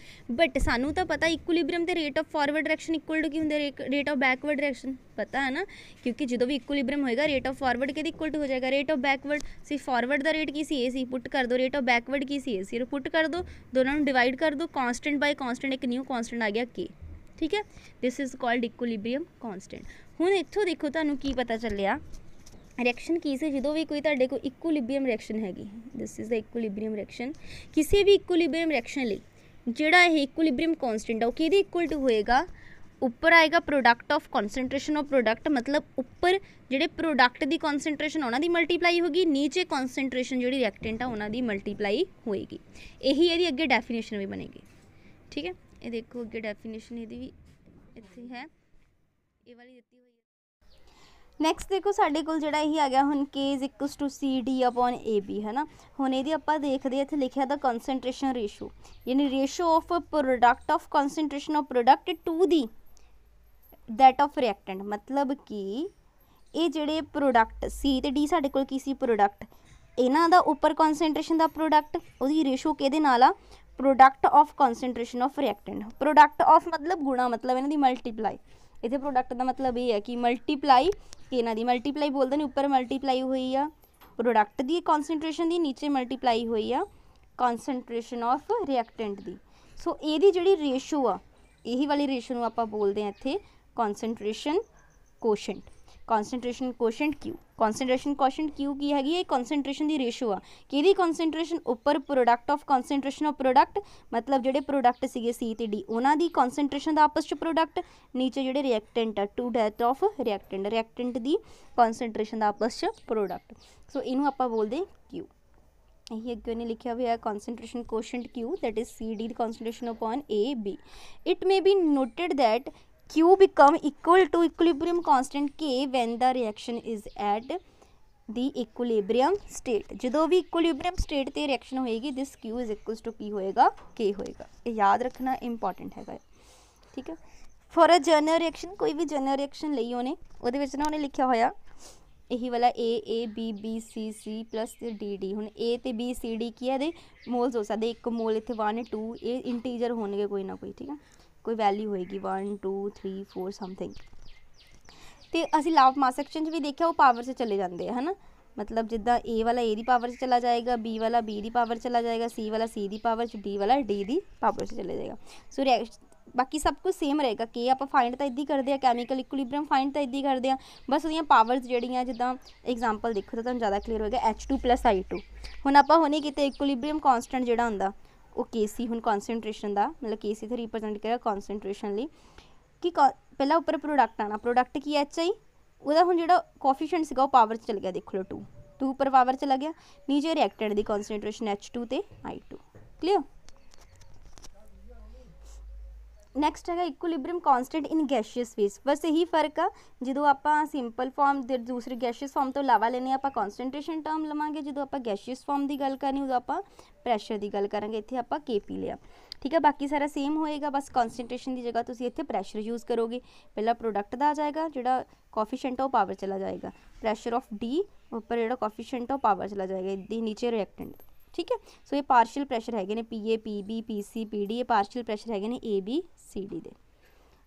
ਬਟ ਸਾਨੂੰ ਤਾਂ ਪਤਾ ਇਕੁਇਲਿਬ੍ਰੀਅਮ ਤੇ rate of forward direction equal to ਕੀ ਹੁੰਦੇ ਰੇਟ ਆਫ ਬੈਕਵਰਡ ਡਾਇਰੈਕਸ਼ਨ ਪਤਾ ਹੈ ਨਾ ਕਿਉਂਕਿ ਜਦੋਂ ਵੀ ਇਕੁਇਲਿਬ੍ਰੀਅਮ ਹੋਏਗਾ ਰੇਟ ਆਫ ਫਾਰਵਰਡ ਕਿਹਦੇ ਇਕੁਅਲ ਟੂ ਹੋ ਜਾਏਗਾ ਰੇਟ ਆਫ ਬੈਕਵਰਡ ਸੀ ਫਾਰਵਰਡ ਦਾ ਰੇਟ ਕੀ ਸੀ ਇਹ ਸੀ ਪੁੱਟ ਕਰ ਦੋ ਰੇਟ ਆਫ ਬੈਕਵਰਡ ਕੀ ਸੀ ਇਹ ਸੀ ਪੁੱਟ ਕਰ ਦੋ ਦੋਨਾਂ ਨੂੰ ਡਿਵਾਈਡ ਕਰ ਦੋ ਕਨਸਟੈਂਟ ਬਾਈ ਕਨਸਟੈਂਟ ਇੱਕ ਨਿਊ ਕਨਸਟੈਂਟ ਆ ਗਿਆ K ਠੀਕ ਹੈ this is called equilibrium constant ਹੁਣ ਇੱਥੋਂ ਦੇਖੋ ਤੁਹਾਨੂੰ ਕੀ ਪਤਾ ਚੱਲਿਆ ਰਿਐਕਸ਼ਨ ਕੀ ਸੀ ਜਦੋਂ ਵੀ ਕੋਈ ਤੁਹਾਡੇ ਕੋਲ ਇਕੁਇਲਿਬ੍ਰੀਅਮ ਰਿਐਕਸ਼ਨ ਹੈਗੀ this is the equilibrium reaction ਕਿਸੇ ਵੀ ਇਕੁਇਲਿਬ੍ਰੀਅਮ ਰਿਐਕਸ਼ਨ ਲਈ ਜਿਹੜਾ ਇਹ ਇਕੁਇਲਿਬ੍ਰੀਅਮ ਕਨਸਟੈਂਟ ਆ ਉਹ ਕਿਹਦੇ ਇਕੁਅਲ ਟੂ ਹੋਏਗਾ ਉੱਪਰ ਆਏਗਾ product of concentration of product ਮਤਲਬ ਉੱਪਰ ਜਿਹੜੇ ਪ੍ਰੋਡਕਟ ਦੀ ਕਨਸੈਂਟ੍ਰੇਸ਼ਨ ਉਹਨਾਂ ਦੀ ਮਲਟੀਪਲਾਈ ਹੋਗੀ ਨੀਚੇ ਕਨਸੈਂਟ੍ਰੇਸ਼ਨ ਜਿਹੜੀ ਰਿਐਕਟੈਂਟ ਆ ਉਹਨਾਂ ਦੀ ਮਲਟੀਪਲਾਈ ਹੋਏਗੀ ਇਹੀ ਇਹਦੀ ਅੱਗੇ ਡੈਫੀਨੇਸ਼ਨ ਵੀ ਬਣੇਗੀ ਠੀਕ ਹੈ ਇਹ ਦੇਖੋ ਅੱਗੇ ਡੈਫੀਨੇਸ਼ਨ ਇਹਦੀ ਵੀ ਇੱਥੇ ਹੈ ਇਹ ਵਾਲੀ ਦਿੱਤੀ ਹੋਈ ਹੈ ਨੈਕਸਟ ਦੇਖੋ ਸਾਡੇ ਕੋਲ ਜਿਹੜਾ ਇਹ ਆ ਗਿਆ ਹੁਣ k cd ab ਹੈ ਨਾ ਹੁਣ ਇਹਦੀ ਆਪਾਂ ਦੇਖਦੇ ਇੱਥੇ ਲਿਖਿਆ ਦਾ ਕਨਸੈਂਟ੍ਰੇਸ਼ਨ ਰੇਸ਼ੋ ਯਾਨੀ ratio of product of concentration of product to the that of reactant ਮਤਲਬ ਕਿ ਇਹ ਜਿਹੜੇ ਪ੍ਰੋਡਕਟ C ਤੇ D ਸਾਡੇ ਕੋਲ ਕੀ ਸੀ ਪ੍ਰੋਡਕਟ ਇਹਨਾਂ ਦਾ ਉੱਪਰ ਕਨਸੈਂਟ੍ਰੇਸ਼ਨ ਦਾ ਪ੍ਰੋਡਕਟ ਉਹਦੀ ਰੇਸ਼ੋ ਕਿਹਦੇ ਨਾਲ ਆ product of concentration of reactant product of ਮਤਲਬ ਗੁਣਾ ਮਤਲਬ ਇਹਨਾਂ ਦੀ ਮਲਟੀਪਲਾਈ ਇਥੇ ਪ੍ਰੋਡਕਟ ਦਾ ਮਤਲਬ ਇਹ ਹੈ ਕਿ ਮਲਟੀਪਲਾਈ ਇਹਨਾਂ ਦੀ ਮਲਟੀਪਲਾਈ ਬੋਲਦੇ ਨੇ ਉੱਪਰ ਮਲਟੀਪਲਾਈ ਹੋਈ ਆ ਪ੍ਰੋਡਕਟ ਦੀ ਕਨਸੈਂਟ੍ਰੇਸ਼ਨ ਦੀ ਨੀਚੇ ਮਲਟੀਪਲਾਈ ਹੋਈ ਆ ਕਨਸੈਂਟ੍ਰੇਸ਼ਨ ਆਫ ਰਿਐਕਟੈਂਟ ਦੀ ਸੋ ਇਹਦੀ ਜਿਹੜੀ ਰੇਸ਼ੋ ਆ ਇਹੀ ਵਾਲੀ ਰੇਸ਼ੋ ਨੂੰ ਆਪਾਂ ਬੋਲਦੇ ਆ ਇੱਥੇ concentration quotient concentration quotient Q concentration quotient Q ਕੀ ਹੈਗੀ ਇਹ ਕਨਸੈਂਟ੍ਰੇਸ਼ਨ ਦੀ ਰੇਸ਼ੋ ਆ ਕਿਹਦੀ ਕਨਸੈਂਟ੍ਰੇਸ਼ਨ ਉੱਪਰ product of concentration of product ਮਤਲਬ ਜਿਹੜੇ ਪ੍ਰੋਡਕਟ ਸੀਗੇ ਸੀ ਤੇ ਡੀ ਉਹਨਾਂ ਦੀ ਕਨਸੈਂਟ੍ਰੇਸ਼ਨ ਦਾ ਆਪਸ ਚ ਪ੍ਰੋਡਕਟ ਨੀਚੇ ਜਿਹੜੇ ਰਿਐਕਟੈਂਟ ਆ to that of reactant reactant ਦੀ ਕਨਸੈਂਟ੍ਰੇਸ਼ਨ ਦਾ ਆਪਸ ਚ ਪ੍ਰੋਡਕਟ ਸੋ ਇਹਨੂੰ ਆਪਾਂ ਬੋਲਦੇ Q ਇਹੀ ਅੱਗੇ ਨੇ ਲਿਖਿਆ ਹੋਇਆ ਹੈ concentration that is C D ਦੀ concentration upon A B it may be noted that Q become equal to equilibrium constant K when the reaction is at the equilibrium state ਜਦੋਂ ਵੀ equilibrium state ਤੇ reaction ਹੋਏਗੀ this Q is equals to P ਹੋਏਗਾ K ਹੋਏਗਾ ਇਹ ਯਾਦ important important ਹੈਗਾ ਠੀਕ ਹੈ for a general reaction ਕੋਈ ਵੀ general reaction ਲਈ ਉਹਨੇ ਉਹਦੇ ਵਿੱਚ ਨਾ ਉਹਨੇ ਲਿਖਿਆ ਹੋਇਆ ਇਹੀ ਵਾਲਾ A A B B C C ਤੇ D D ਹੁਣ A ਤੇ B C D ਕੀ ਹੈ ਦੇ ਮੋਲਸ ਹੋ ਸਕਦੇ ਇੱਕ ਮੋਲ ਇੱਥੇ 1 2 ਇਹ ਇੰਟੀਜਰ ਹੋਣਗੇ ਕੋਈ ਨਾ ਕੋਈ ਠੀਕ ਹੈ ਕੋਈ ਵੈਲਿਊ ਹੋਏਗੀ 1 2 3 4 ਸਮਥਿੰਗ ਤੇ ਅਸੀਂ ਲਾਫ ਮਾਸ ਸੈਕਸ਼ਨ 'ਚ ਵੀ ਦੇਖਿਆ ਉਹ ਪਾਵਰ 'ਚ ਚਲੇ ਜਾਂਦੇ ਹਨ ਮਤਲਬ ਜਿੱਦਾਂ A ਵਾਲਾ A ਦੀ ਪਾਵਰ 'ਚ ਚਲਾ ਜਾਏਗਾ B ਵਾਲਾ B ਦੀ ਪਾਵਰ 'ਚ ਚਲਾ ਜਾਏਗਾ C ਵਾਲਾ C ਦੀ ਪਾਵਰ 'ਚ D ਵਾਲਾ D ਦੀ ਪਾਵਰ 'ਚ ਚਲੇ ਜਾਏਗਾ ਸੋ ਰਿਐਕਸ਼ਨ ਬਾਕੀ ਸਭ ਕੁਝ ਸੇਮ ਰਹੇਗਾ ਕਿ ਆਪਾਂ ਫਾਈਂਡ ਤਾਂ ਇਦਾਂ ਕਰਦੇ ਆ ਕੈਮੀਕਲ ਇਕੁਇਲਿਬ੍ਰੀਅਮ ਫਾਈਂਡ ਤਾਂ ਇਦਾਂ ਕਰਦੇ ਆ ਬਸ ਉਹਦੀਆਂ ਪਾਵਰਸ ਜਿਹੜੀਆਂ ਜਿੱਦਾਂ ਐਗਜ਼ਾਮਪਲ ਦੇਖੋ ਤਾਂ ਤੁਹਾਨੂੰ ਜ਼ਿਆਦਾ ਕਲੀਅਰ ਹੋਏਗਾ H2 I2 ਹੁਣ ਆਪਾਂ ਹੁਣੇ ਕਿਤੇ ਇਕੁਇਲਿਬ੍ਰੀਅਮ ਕਨਸਟੈਂਟ ਜਿਹੜਾ ਹੁੰਦਾ ਉਹ ਕੇਸੀ ਹੁਣ ਕਨਸੈਂਟ੍ਰੇਸ਼ਨ ਦਾ ਮਤਲਬ ਕੇਸੀ ਤੇ ਰਿਪਰੈਜ਼ੈਂਟ ਕਰਿਆ ਕਨਸੈਂਟ੍ਰੇਸ਼ਨ ਲਈ ਕਿ ਪਹਿਲਾਂ ਉੱਪਰ ਪ੍ਰੋਡਕਟ ਆਣਾ ਪ੍ਰੋਡਕਟ ਕੀ ਐਚ ਆਈ ਉਹਦਾ ਹੁਣ ਜਿਹੜਾ ਕੋਫੀਸ਼ੀਐਂਟ ਸੀਗਾ ਉਹ ਪਾਵਰ ਚ ਚਲ ਗਿਆ ਦੇਖ ਲਓ 2 2 ਉੱਪਰ ਪਾਵਰ ਲੱਗ ਗਿਆ ਨੀਚੇ ਰਿਐਕਟੈਂਟ ਦੀ ਕਨਸੈਂਟ੍ਰੇਸ਼ਨ H2 ਤੇ I2 ਕਲੀਅਰ नैक्सट हैगा equilibrium constant in gaseous phase बस यही फर्क आ जो आप सिंपल फॉर्म द दूसरे गैशियस फॉर्म तो इलावा लेने आप कॉन्सटेंट्रेशन टर्म लवेंगे जो आप गैशियस फॉर्म की गल करनी उदो आप प्रैशर की गल करा इतने आप के पी लिया ठीक है बाकी सारा सेम होएगा बस कॉन्सनट्रेसन की जगह तुम इतने प्रैशर यूज़ करोगे पहला प्रोडक्ट का आ जाएगा जो कॉफिशेंट ऑफ पावर चला जाएगा प्रैशर ऑफ डी उपर जो कॉफिशेंट पावर चला जाएगा इतनी नीचे रिएक्टेंट ਠੀਕ ਹੈ ਸੋ ਇਹ ਪਾਰਸ਼ੀਅਲ ਪ੍ਰੈਸ਼ਰ ਹੈਗੇ ਨੇ ਪੀਏ ਪੀਬੀ ਪੀਸੀ ਪੀਡੀ ਇਹ ਪਾਰਸ਼ੀਅਲ ਪ੍ਰੈਸ਼ਰ ਹੈਗੇ ਨੇ ਸੀ ਡੀ ਦੇ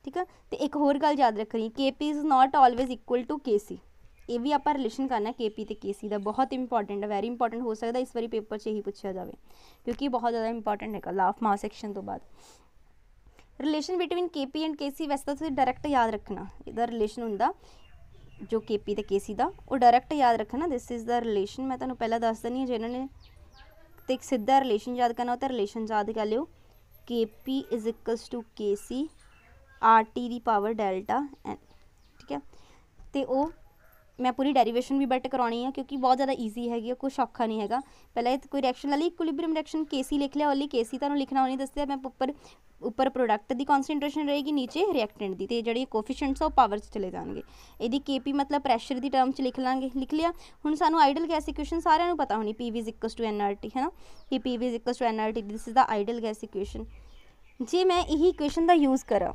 ਠੀਕ ਹੈ ਤੇ ਇੱਕ ਹੋਰ ਗੱਲ ਯਾਦ ਰੱਖਣੀ P is not always equal to KC ਇਹ ਵੀ ਆਪਾਂ ਰਿਲੇਸ਼ਨ ਕਰਨਾ ਪੀ ਤੇ ਕੇਸੀ ਦਾ ਬਹੁਤ ਇੰਪੋਰਟੈਂਟ ਹੈ ਵੈਰੀ ਇੰਪੋਰਟੈਂਟ ਹੋ ਸਕਦਾ ਇਸ ਵਾਰੀ ਪੇਪਰ 'ਚ ਇਹੀ ਪੁੱਛਿਆ ਜਾਵੇ ਕਿਉਂਕਿ ਬਹੁਤ ਜ਼ਿਆਦਾ ਇੰਪੋਰਟੈਂਟ ਹੈਗਾ ਲਾਫ ਮਾਸ ਸੈਕਸ਼ਨ ਤੋਂ ਬਾਅਦ relation between KP and KC ਵੈਸੇ ਤਾਂ ਤੁਸੀਂ ਡਾਇਰੈਕਟ ਯਾਦ ਰੱਖਣਾ ਇਹਦਾ ਰਿਲੇਸ਼ਨ ਹੁੰਦਾ ਜੋ ਕੇਪੀ ਤੇ ਕੇਸੀ ਦਾ ਉਹ ਡਾਇਰੈਕਟ ਯਾਦ ਰੱਖਣਾ ਦਿਸ ਇਜ਼ ਦਾ ਰਿਲੇਸ਼ਨ ਮੈਂ ਤੁਹਾਨੂੰ ਪਹਿਲਾਂ ਦੱਸ ਦਨੀ ਹੈ ਜਿਹਨਾਂ ਨੇ ਤੇ ਇੱਕ ਸਿੱਧਾ ਰਿਲੇਸ਼ਨ ਯਾਦ ਕਰਨਾ ਉਹ ਤਾਂ ਰਿਲੇਸ਼ਨ ਯਾਦ ਕਰ ਲਿਓ KP पी इज ਦੀ ਪਾਵਰ ਡੈਲਟਾ n ਠੀਕ ਹੈ ਤੇ ਉਹ ਮੈਂ ਪੂਰੀ ਡੈਰੀਵੇਸ਼ਨ ਵੀ ਬਟ ਕਰਾਉਣੀ ਹੈ ਕਿਉਂਕਿ ਬਹੁਤ ਜ਼ਿਆਦਾ ਈਜ਼ੀ ਹੈਗੀ ਹੈ ਕੋਈ ਔਖਾ ਨਹੀਂ ਹੈਗਾ ਪਹਿਲਾਂ ਇਹ ਕੋਈ ਰਿਐਕਸ਼ਨ ਲਈ ਇਕੁਇਲਿਬ੍ਰੀਅਮ ਰਿਐਕਸ਼ਨ KC ਲਿਖ ਲਿਆ ਲਈ KC ਤੁਹਾਨੂੰ ਲਿਖਣਾ ਹੋਣੀ ਦੱਸਿਆ ਮੈਂ ਉੱਪਰ ਉੱਪਰ ਪ੍ਰੋਡਕਟ ਦੀ ਕਨਸੈਂਟ੍ਰੇਸ਼ਨ ਰਹੇਗੀ نیچے ਰਿਐਕਟੈਂਟ ਦੀ ਤੇ ਜਿਹੜੇ ਕੋਫੀਸ਼ੀਐਂਟਸ ਆ ਪਾਵਰਸ ਪਾਵਰ 'ਚ ਚਲੇ ਜਾਣਗੇ ਇਹਦੀ KP ਮਤਲਬ ਪ੍ਰੈਸ਼ਰ ਦੀ ਟਰਮ 'ਚ ਲਿਖ ਲਾਂਗੇ ਲਿਖ ਲਿਆ ਹੁਣ ਸਾਨੂੰ ਆਈਡਲ ਗੈਸ ਇਕੁਏਸ਼ਨ ਸਾਰਿਆਂ ਨੂੰ ਪਤਾ ਹੋਣੀ PV nRT ਹੈ ਨਾ ਕਿ PV nRT this is the ideal gas equation ਜੇ ਮੈਂ ਇਹੀ ਇਕੁਏਸ਼ਨ ਦਾ ਯੂਜ਼ ਕਰਾਂ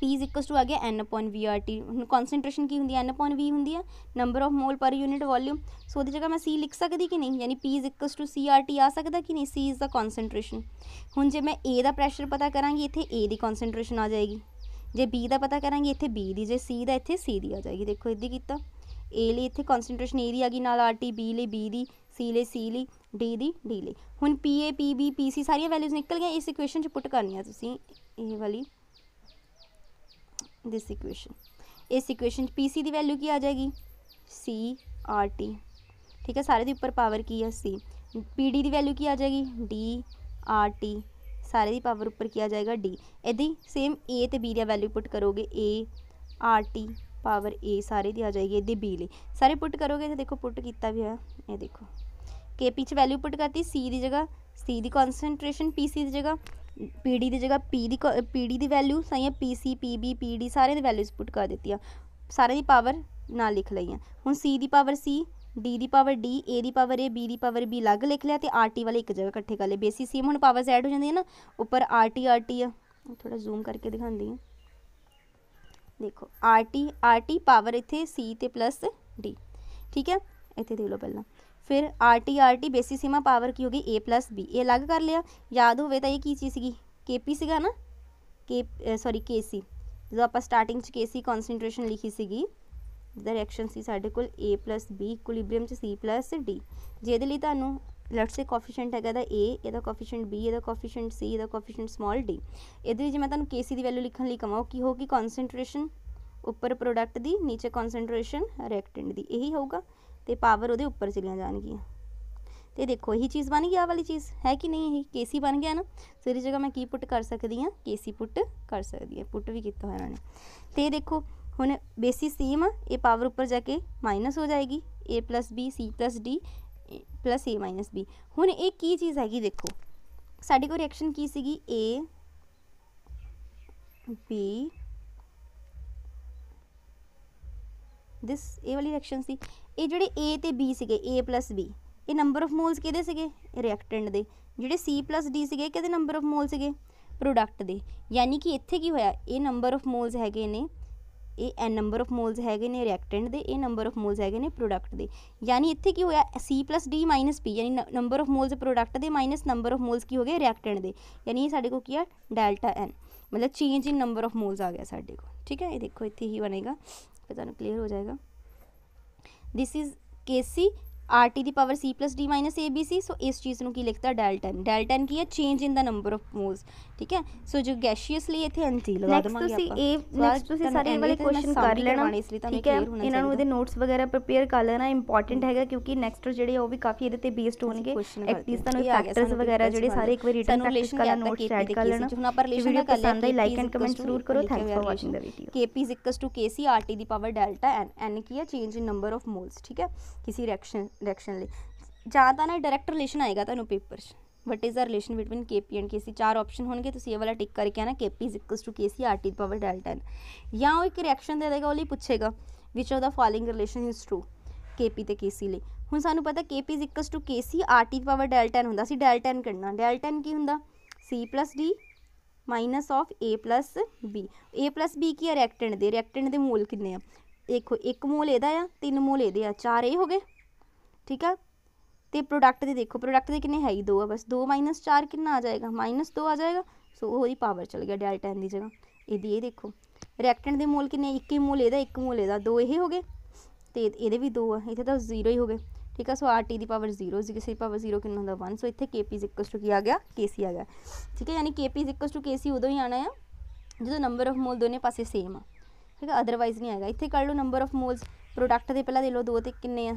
P is equals to ਆ ਗਿਆ n upon vRT ਹੁਣ ਕਨਸੈਂਟ੍ਰੇਸ਼ਨ ਕੀ ਹੁੰਦੀ ਹੈ n upon v ਹੁੰਦੀ ਹੈ number of mole per unit volume so ਉਹਦੀ ਜਗ੍ਹਾ ਮੈਂ C ਲਿਖ ਸਕਦੀ ਕਿ ਨਹੀਂ ਯਾਨੀ P is equals to CRT ਆ ਸਕਦਾ ਕਿ ਨਹੀਂ C is the concentration ਹੁਣ ਜੇ ਮੈਂ A ਦਾ ਪ੍ਰੈਸ਼ਰ ਪਤਾ ਕਰਾਂਗੀ ਇੱਥੇ A ਦੀ ਕਨਸੈਂਟ੍ਰੇਸ਼ਨ ਆ ਜਾਏਗੀ ਜੇ B ਦਾ ਪਤਾ ਕਰਾਂਗੀ ਇੱਥੇ B ਦੀ ਜੇ C ਦਾ ਇੱਥੇ C ਦੀ ਆ ਜਾਏਗੀ ਦੇਖੋ ਇੱਦਾਂ ਕੀਤਾ A ਲਈ ਇੱਥੇ ਕਨਸੈਂਟ੍ਰੇਸ਼ਨ A ਦੀ ਆ ਗਈ ਨਾਲ RT B ਲਈ B ਦੀ C ਲਈ C ਲਈ D ਦੀ D ਲਈ ਹੁਣ PA PB PC ਸਾਰੀਆਂ ਵੈਲਿਊਜ਼ ਨਿਕਲ ਗਈਆਂ ਇਸ ਇਕੁਏਸ਼ਨ 'ਚ ਪੁੱਟ ਕਰਨੀਆਂ ਤੁਸੀਂ ਇਹ ਵਾਲੀ ਦਿਸ ਇਕੁਏਸ਼ਨ ਇਸ ਇਕੁਏਸ਼ਨ ਚ ਪੀਸੀ ਦੀ ਵੈਲਿਊ ਕੀ ਆ ਜਾਏਗੀ ਸੀ ਆਰ ਟੀ ਠੀਕ ਹੈ ਸਾਰੇ ਦੇ ਉੱਪਰ ਪਾਵਰ ਕੀ ਹੈ ਸੀ ਪੀਡੀ ਦੀ ਵੈਲਿਊ ਕੀ ਆ ਜਾਏਗੀ ਡੀ ਆਰ ਟੀ ਸਾਰੇ ਦੀ ਪਾਵਰ ਉੱਪਰ ਕੀ ਆ ਜਾਏਗਾ ਡੀ ਇਹਦੀ ਸੇਮ ਏ ਤੇ ਬੀ ਦੀ ਵੈਲਿਊ ਪੁੱਟ ਕਰੋਗੇ ਏ ਆਰ ਟੀ ਪਾਵਰ ਏ ਸਾਰੇ ਦੀ ਆ ਜਾਏਗੀ ਇਹਦੀ ਬੀ ਲਈ ਸਾਰੇ ਪੁੱਟ ਕਰੋਗੇ ਤੇ ਦੇਖੋ ਪੁੱਟ ਕੀਤਾ ਵੀ ਹੈ ਇਹ ਦੇਖੋ ਕੇ ਪੀ ਚ ਵੈਲਿਊ ਪੁੱਟ ਕਰਤੀ ਸੀ ਦੀ ਜਗ੍ਹਾ ਸੀ ਦੀ ਕਨਸੈਂਟ੍ਰੇਸ਼ਨ ਪੀਸੀ ਦੀ ਜਗ੍ਹਾ ਪੀਡੀ ਦੀ ਜਗ੍ਹਾ ਪੀ ਦੀ ਪੀਡੀ ਦੀ ਵੈਲਿਊ ਪੀ ਪੀਸੀ ਪੀਬੀ ਪੀਡੀ ਸਾਰਿਆਂ ਦੀ ਵੈਲਿਊਜ਼ ਪੁੱਟ ਕਰ ਦਿੱਤੀਆਂ ਸਾਰਿਆਂ ਦੀ ਪਾਵਰ ਨਾਲ ਲਿਖ ਲਈਆਂ ਹੁਣ ਸੀ ਦੀ ਪਾਵਰ ਸੀ ਡੀ ਦੀ ਪਾਵਰ ਡੀ ਏ ਦੀ ਪਾਵਰ ਏ ਬੀ ਦੀ ਪਾਵਰ ਬੀ ਅਲੱਗ ਲਿਖ ਲਿਆ ਤੇ ਆਰਟੀ ਵਾਲੇ ਇੱਕ ਜਗ੍ਹਾ ਇਕੱਠੇ ਕਰ ਲਏ ਬੇਸੀ ਸੇਮ ਹੁਣ ਪਾਵਰਸ ਐਡ ਹੋ ਜਾਂਦੀਆਂ ਨਾ ਉੱਪਰ ਆਰਟੀ ਆਰਟੀ ਆ ਥੋੜਾ ਜ਼ੂਮ ਕਰਕੇ ਦਿਖਾਉਂਦੀ ਹਾਂ ਦੇਖੋ ਆਰਟੀ ਆਰਟੀ ਪਾਵਰ ਇੱਥੇ ਸੀ ਤੇ ਪਲੱਸ ਡੀ ਠੀਕ ਹੈ ਇੱਥੇ ਦੇਖ ਲਓ ਪਹਿਲਾਂ ਫਿਰ R T R T base is same power ਕੀ ਹੋਗੀ ਏ ਪਲੱਸ ਬੀ ਇਹ ਅਲੱਗ ਕਰ ਲਿਆ ਯਾਦ ਹੋਵੇ ਤਾਂ ਇਹ ਕੀ ਚੀਜ਼ ਸੀਗੀ ਪੀ ਸੀਗਾ ਨਾ ਕੇ ਸੌਰੀ ਸੀ ਜਦੋਂ ਆਪਾਂ ਸਟਾਰਟਿੰਗ ਚ ਸੀ ਕਨਸੈਂਟ੍ਰੇਸ਼ਨ ਲਿਖੀ ਸੀਗੀ ਜਿਹਦਾ ਰਿਐਕਸ਼ਨ ਸੀ ਸਾਡੇ ਕੋਲ ਏ ਪਲੱਸ ਬੀ ਇਕੁਇਲਿਬ੍ਰੀਅਮ ਚ ਸੀ ਪਲੱਸ ਡੀ ਜਿਹਦੇ ਲਈ ਤੁਹਾਨੂੰ ਲੈਟਸ ਸੇ ਕੋਫੀਸ਼ੀਐਂਟ ਹੈਗਾ ਦਾ a ਇਹਦਾ ਕੋਫੀਸ਼ੀਐਂਟ b ਇਹਦਾ ਕੋਫੀਸ਼ੀਐਂਟ c ਇਹਦਾ ਕੋਫੀਸ਼ੀਐਂਟ ਸਮਾਲ d ਇਹਦੇ ਲਈ ਜੇ ਮੈਂ ਤੁਹਾਨੂੰ ਸੀ ਦੀ ਵੈਲਿਊ ਲਿਖਣ ਲਈ ਕਹਾਂ ਕੀ ਹੋਗੀ ਕਨਸੈਂਟ੍ਰੇਸ਼ਨ ਉੱਪਰ ਪ੍ਰੋਡਕਟ ਦੀ ਨੀਚੇ ਕਨਸੈਂਟ੍ਰੇਸ਼ਨ ਰਿਐਕਟੈਂਟ ਦੀ ਇਹੀ ਹੋਊਗਾ ਤੇ ਪਾਵਰ ਉਹਦੇ ਉੱਪਰ ਚਲੀਆਂ ਜਾਣਗੀਆਂ ਤੇ ਦੇਖੋ ਇਹੀ ਚੀਜ਼ ਬਣ ਗਈ ਆ ਵਾਲੀ ਚੀਜ਼ ਹੈ ਕਿ ਨਹੀਂ ਇਹ ਕੇਸੀ ਬਣ ਗਿਆ ਨਾ ਸੋ ਇਹਦੀ ਜਗ੍ਹਾ ਮੈਂ ਕੀ ਪੁੱਟ ਕਰ ਸਕਦੀ ਆ ਕੇਸੀ ਪੁੱਟ ਕਰ ਸਕਦੀ ਆ ਪੁੱਟ ਵੀ ਕੀਤਾ ਹੋਇਆ ਇਹਨਾਂ ਨੇ ਤੇ ਦੇਖੋ ਹੁਣ ਬੇਸਿਸ ਸੇਮ ਇਹ ਪਾਵਰ ਉੱਪਰ ਜਾ ਕੇ ਮਾਈਨਸ ਹੋ ਜਾਏਗੀ a b c d a b ਹੁਣ ਇਹ ਕੀ ਚੀਜ਼ ਹੈਗੀ ਦੇਖੋ ਸਾਡੀ ਕੋ ਰਿਐਕਸ਼ਨ ਕੀ ਸੀਗੀ a b ਦਿਸ ਇਹ ਵਾਲੀ ਰਿਐਕਸ਼ਨ ਸੀ ਇਹ ਜਿਹੜੇ A ਤੇ B ਸੀਗੇ A B ਇਹ ਨੰਬਰ ਆਫ ਮੋਲਸ ਕਿਹਦੇ ਸੀਗੇ ਰਿਐਕਟੈਂਟ ਦੇ ਜਿਹੜੇ C D ਸੀਗੇ ਕਿਹਦੇ ਨੰਬਰ ਆਫ ਮੋਲ ਸੀਗੇ ਪ੍ਰੋਡਕਟ ਦੇ ਯਾਨੀ ਕਿ ਇੱਥੇ ਕੀ ਹੋਇਆ ਇਹ ਨੰਬਰ ਆਫ ਮੋਲਸ ਹੈਗੇ ਨੇ ਇਹ n ਨੰਬਰ ਆਫ ਮੋਲਸ ਹੈਗੇ ਨੇ ਰਿਐਕਟੈਂਟ ਦੇ ਇਹ ਨੰਬਰ ਆਫ ਮੋਲਸ ਹੈਗੇ ਨੇ ਪ੍ਰੋਡਕਟ ਦੇ ਯਾਨੀ ਇੱਥੇ ਕੀ ਹੋਇਆ C D P ਯਾਨੀ ਨੰਬਰ ਆਫ ਮੋਲਸ ਪ੍ਰੋਡਕਟ ਦੇ ਮਾਈਨਸ ਨੰਬਰ ਆਫ ਮੋਲਸ ਕੀ ਹੋ ਗਏ ਰਿਐਕਟੈਂਟ ਦੇ ਯਾਨੀ ਇਹ ਸਾਡੇ ਕੋਲ ਕੀ ਆ ਡੈਲਟਾ n ਮਤਲਬ change in number of moles ਆ ਗਿਆ ਸਾਡੇ ਕੋਲ ਠੀਕ ਹੈ ਇਹ ਦੇਖੋ ਇੱਥੇ ਹੀ ਬਣੇਗਾ ਫਿਰ ਤੁਹਾਨੂੰ ਕਲੀਅਰ ਹੋ ਜਾਏਗਾ This is Casey R T ਦੀ power C plus D minus A B ਸੀ ਸੋ ਇਸ ਚੀਜ਼ ਨੂੰ ਕੀ ਲਿਖਤਾ ਡੈਲਟਾ 10 ਡੈਲਟਾ 10 ਕੀ ਹੈ change in the number of moles ਠੀਕ ਹੈ ਸੋ ਜੋ ਗੈਸ਼ੀਅਸਲੀ ਲਈ ਇੱਥੇ ਐਨਟੀ ਲਗਾ ਦਵਾਂਗੇ ਆਪਾਂ ਤੁਸੀਂ ਇਹ ਨੈਕਸਟ ਤੁਸੀਂ ਸਾਰੇ ਇਹ ਵਾਲੇ ਕੁਐਸਚਨ ਕਰ ਲੈਣਾ ਠੀਕ ਹੈ ਇਹਨਾਂ ਨੂੰ ਇਹਦੇ ਨੋਟਸ ਵਗੈਰਾ ਪ੍ਰਪੇਅਰ ਕਰ ਲੈਣਾ ਇੰਪੋਰਟੈਂਟ ਹੈਗਾ ਕਿਉਂਕਿ ਨੈਕਸਟ ਜਿਹੜੇ ਉਹ ਵੀ ਕਾਫੀ ਇਹਦੇ ਤੇ ਬੇਸਡ ਹੋਣਗੇ ਐਕਟਿਵਸ ਤੁਹਾਨੂੰ ਫੈਕਟਰਸ ਵਗੈਰਾ ਜਿਹੜੇ ਸਾਰੇ ਇੱਕ ਵਾਰ ਰਿਟਨ ਪ੍ਰੈਕਟਿਸ ਕਰ ਲੈਣਾ ਨੋਟਸ ਐਡ ਕਰ ਲੈਣਾ ਹੁਣ ਆਪਾਂ ਰਿਲੇਸ਼ਨ ਦਾ ਕਰ ਲੈਣਾ ਲਾਈਕ ਐਂਡ ਕਮੈਂਟ ਜ਼ਰੂਰ ਕਰੋ ਥੈਂਕਸ ਵਾਚਿੰਗ ਵੀਡੀਓ ਦੀ ਪਾਵਰ ਡੈਲਟਾ ਕੀ ਹੈ change in number of moles ਠੀਕ ਹੈ ਕਿਸੇ ਰਿਐਕਸ਼ਨ ਡਾਇਰੈਕਸ਼ਨ ਲਈ ਜਾਂ ਤਾਂ ਨਾ ਡਾਇਰੈਕਟ ਰਿਲੇਸ਼ਨ ਆਏਗਾ ਤੁਹਾਨੂੰ ਪੇਪਰ 'ਚ what is the relation between KP and KC ਚਾਰ ਆਪਸ਼ਨ ਹੋਣਗੇ ਤੁਸੀਂ ਇਹ ਵਾਲਾ ਟਿਕ ਕਰਕੇ ਆਣਾ KP is equals to KC R T power delta N ਜਾਂ ਉਹ ਇੱਕ ਰਿਐਕਸ਼ਨ ਦੇ ਦੇਗਾ ਉਹ ਲਈ ਪੁੱਛੇਗਾ which of the following relation is true KP ਤੇ ਕੇਸੀ ਲਈ ਹੁਣ ਸਾਨੂੰ ਪਤਾ KP is equals to KC R T power delta N ਹੁੰਦਾ ਸੀ ਡੈਲਟਾ ਐਨ ਕੱਢਣਾ ਡੈਲਟਾ ਐਨ ਕੀ ਹੁੰਦਾ ਸੀ plus D minus of A plus B A plus B ਕੀ ਰਿਐਕਟੈਂਟ ਦੇ ਰਿਐਕਟੈਂਟ ਦੇ ਮੋਲ ਕਿੰਨੇ ਆ ਦੇਖੋ ਇੱਕ ਮੋਲ ਇਹਦਾ ਆ ਤਿੰਨ ਮੋਲ ਇਹਦੇ ਆ ਚਾਰ ਇਹ ਹੋ ਗਏ ਠੀਕ ਆ ਤੇ ਪ੍ਰੋਡਕਟ ਦੇ ਦੇਖੋ ਪ੍ਰੋਡਕਟ ਦੇ ਕਿੰਨੇ ਹੈ ਹੀ 2 ਆ ਬਸ 2 4 ਕਿੰਨਾ ਆ ਜਾਏਗਾ -2 ਆ ਜਾਏਗਾ ਸੋ ਉਹਦੀ ਪਾਵਰ ਚਲ ਗਿਆ ਡੈਲਟਾ 10 ਦੀ ਜਗ੍ਹਾ ਇਹਦੀ ਇਹ ਦੇਖੋ ਰਿਐਕਟੈਂਟ ਦੇ ਮੋਲ ਕਿੰਨੇ ਹੀ ਮੋਲ ਇਹਦਾ 1 ਮੋਲ ਇਹਦਾ ਦੋ ਇਹ ਹੋ ਗਏ ਤੇ ਇਹਦੇ ਵੀ ਦੋ ਆ ਇੱਥੇ ਤਾਂ 0 ਹੀ ਹੋ ਗਏ ਠੀਕ ਆ ਸੋ ਆਰਟੀ ਦੀ ਪਾਵਰ 0 ਜੀ ਕਿਸੇ ਦੀ ਪਾਵਰ 0 ਕਿੰਨਾ ਹੁੰਦਾ 1 ਸੋ ਇੱਥੇ KP ਇਜ਼ ਟੂ ਕੀ ਆ ਗਿਆ KC ਆ ਗਿਆ ਠੀਕ ਹੈ ਯਾਨੀ KP ਇਜ਼ ਟੂ KC ਉਦੋਂ ਹੀ ਆਣਾ ਆ ਜਦੋਂ ਨੰਬਰ ਆਫ ਮੋਲ ਦੋਨੇ ਪਾਸੇ ਸੇਮ ਆ ਠੀਕ ਆ ਅਦਰਵਾਈਜ਼ ਨਹੀਂ ਆਏਗਾ ਇੱਥੇ ਕੱਢ ਲਓ ਨੰਬਰ ਆਫ ਮੋਲਸ ਪ੍ਰੋਡਕਟ ਦੇ ਪਹਿਲਾਂ ਦੇ ਲਓ ਦੋ ਤੇ ਕਿੰਨੇ ਆ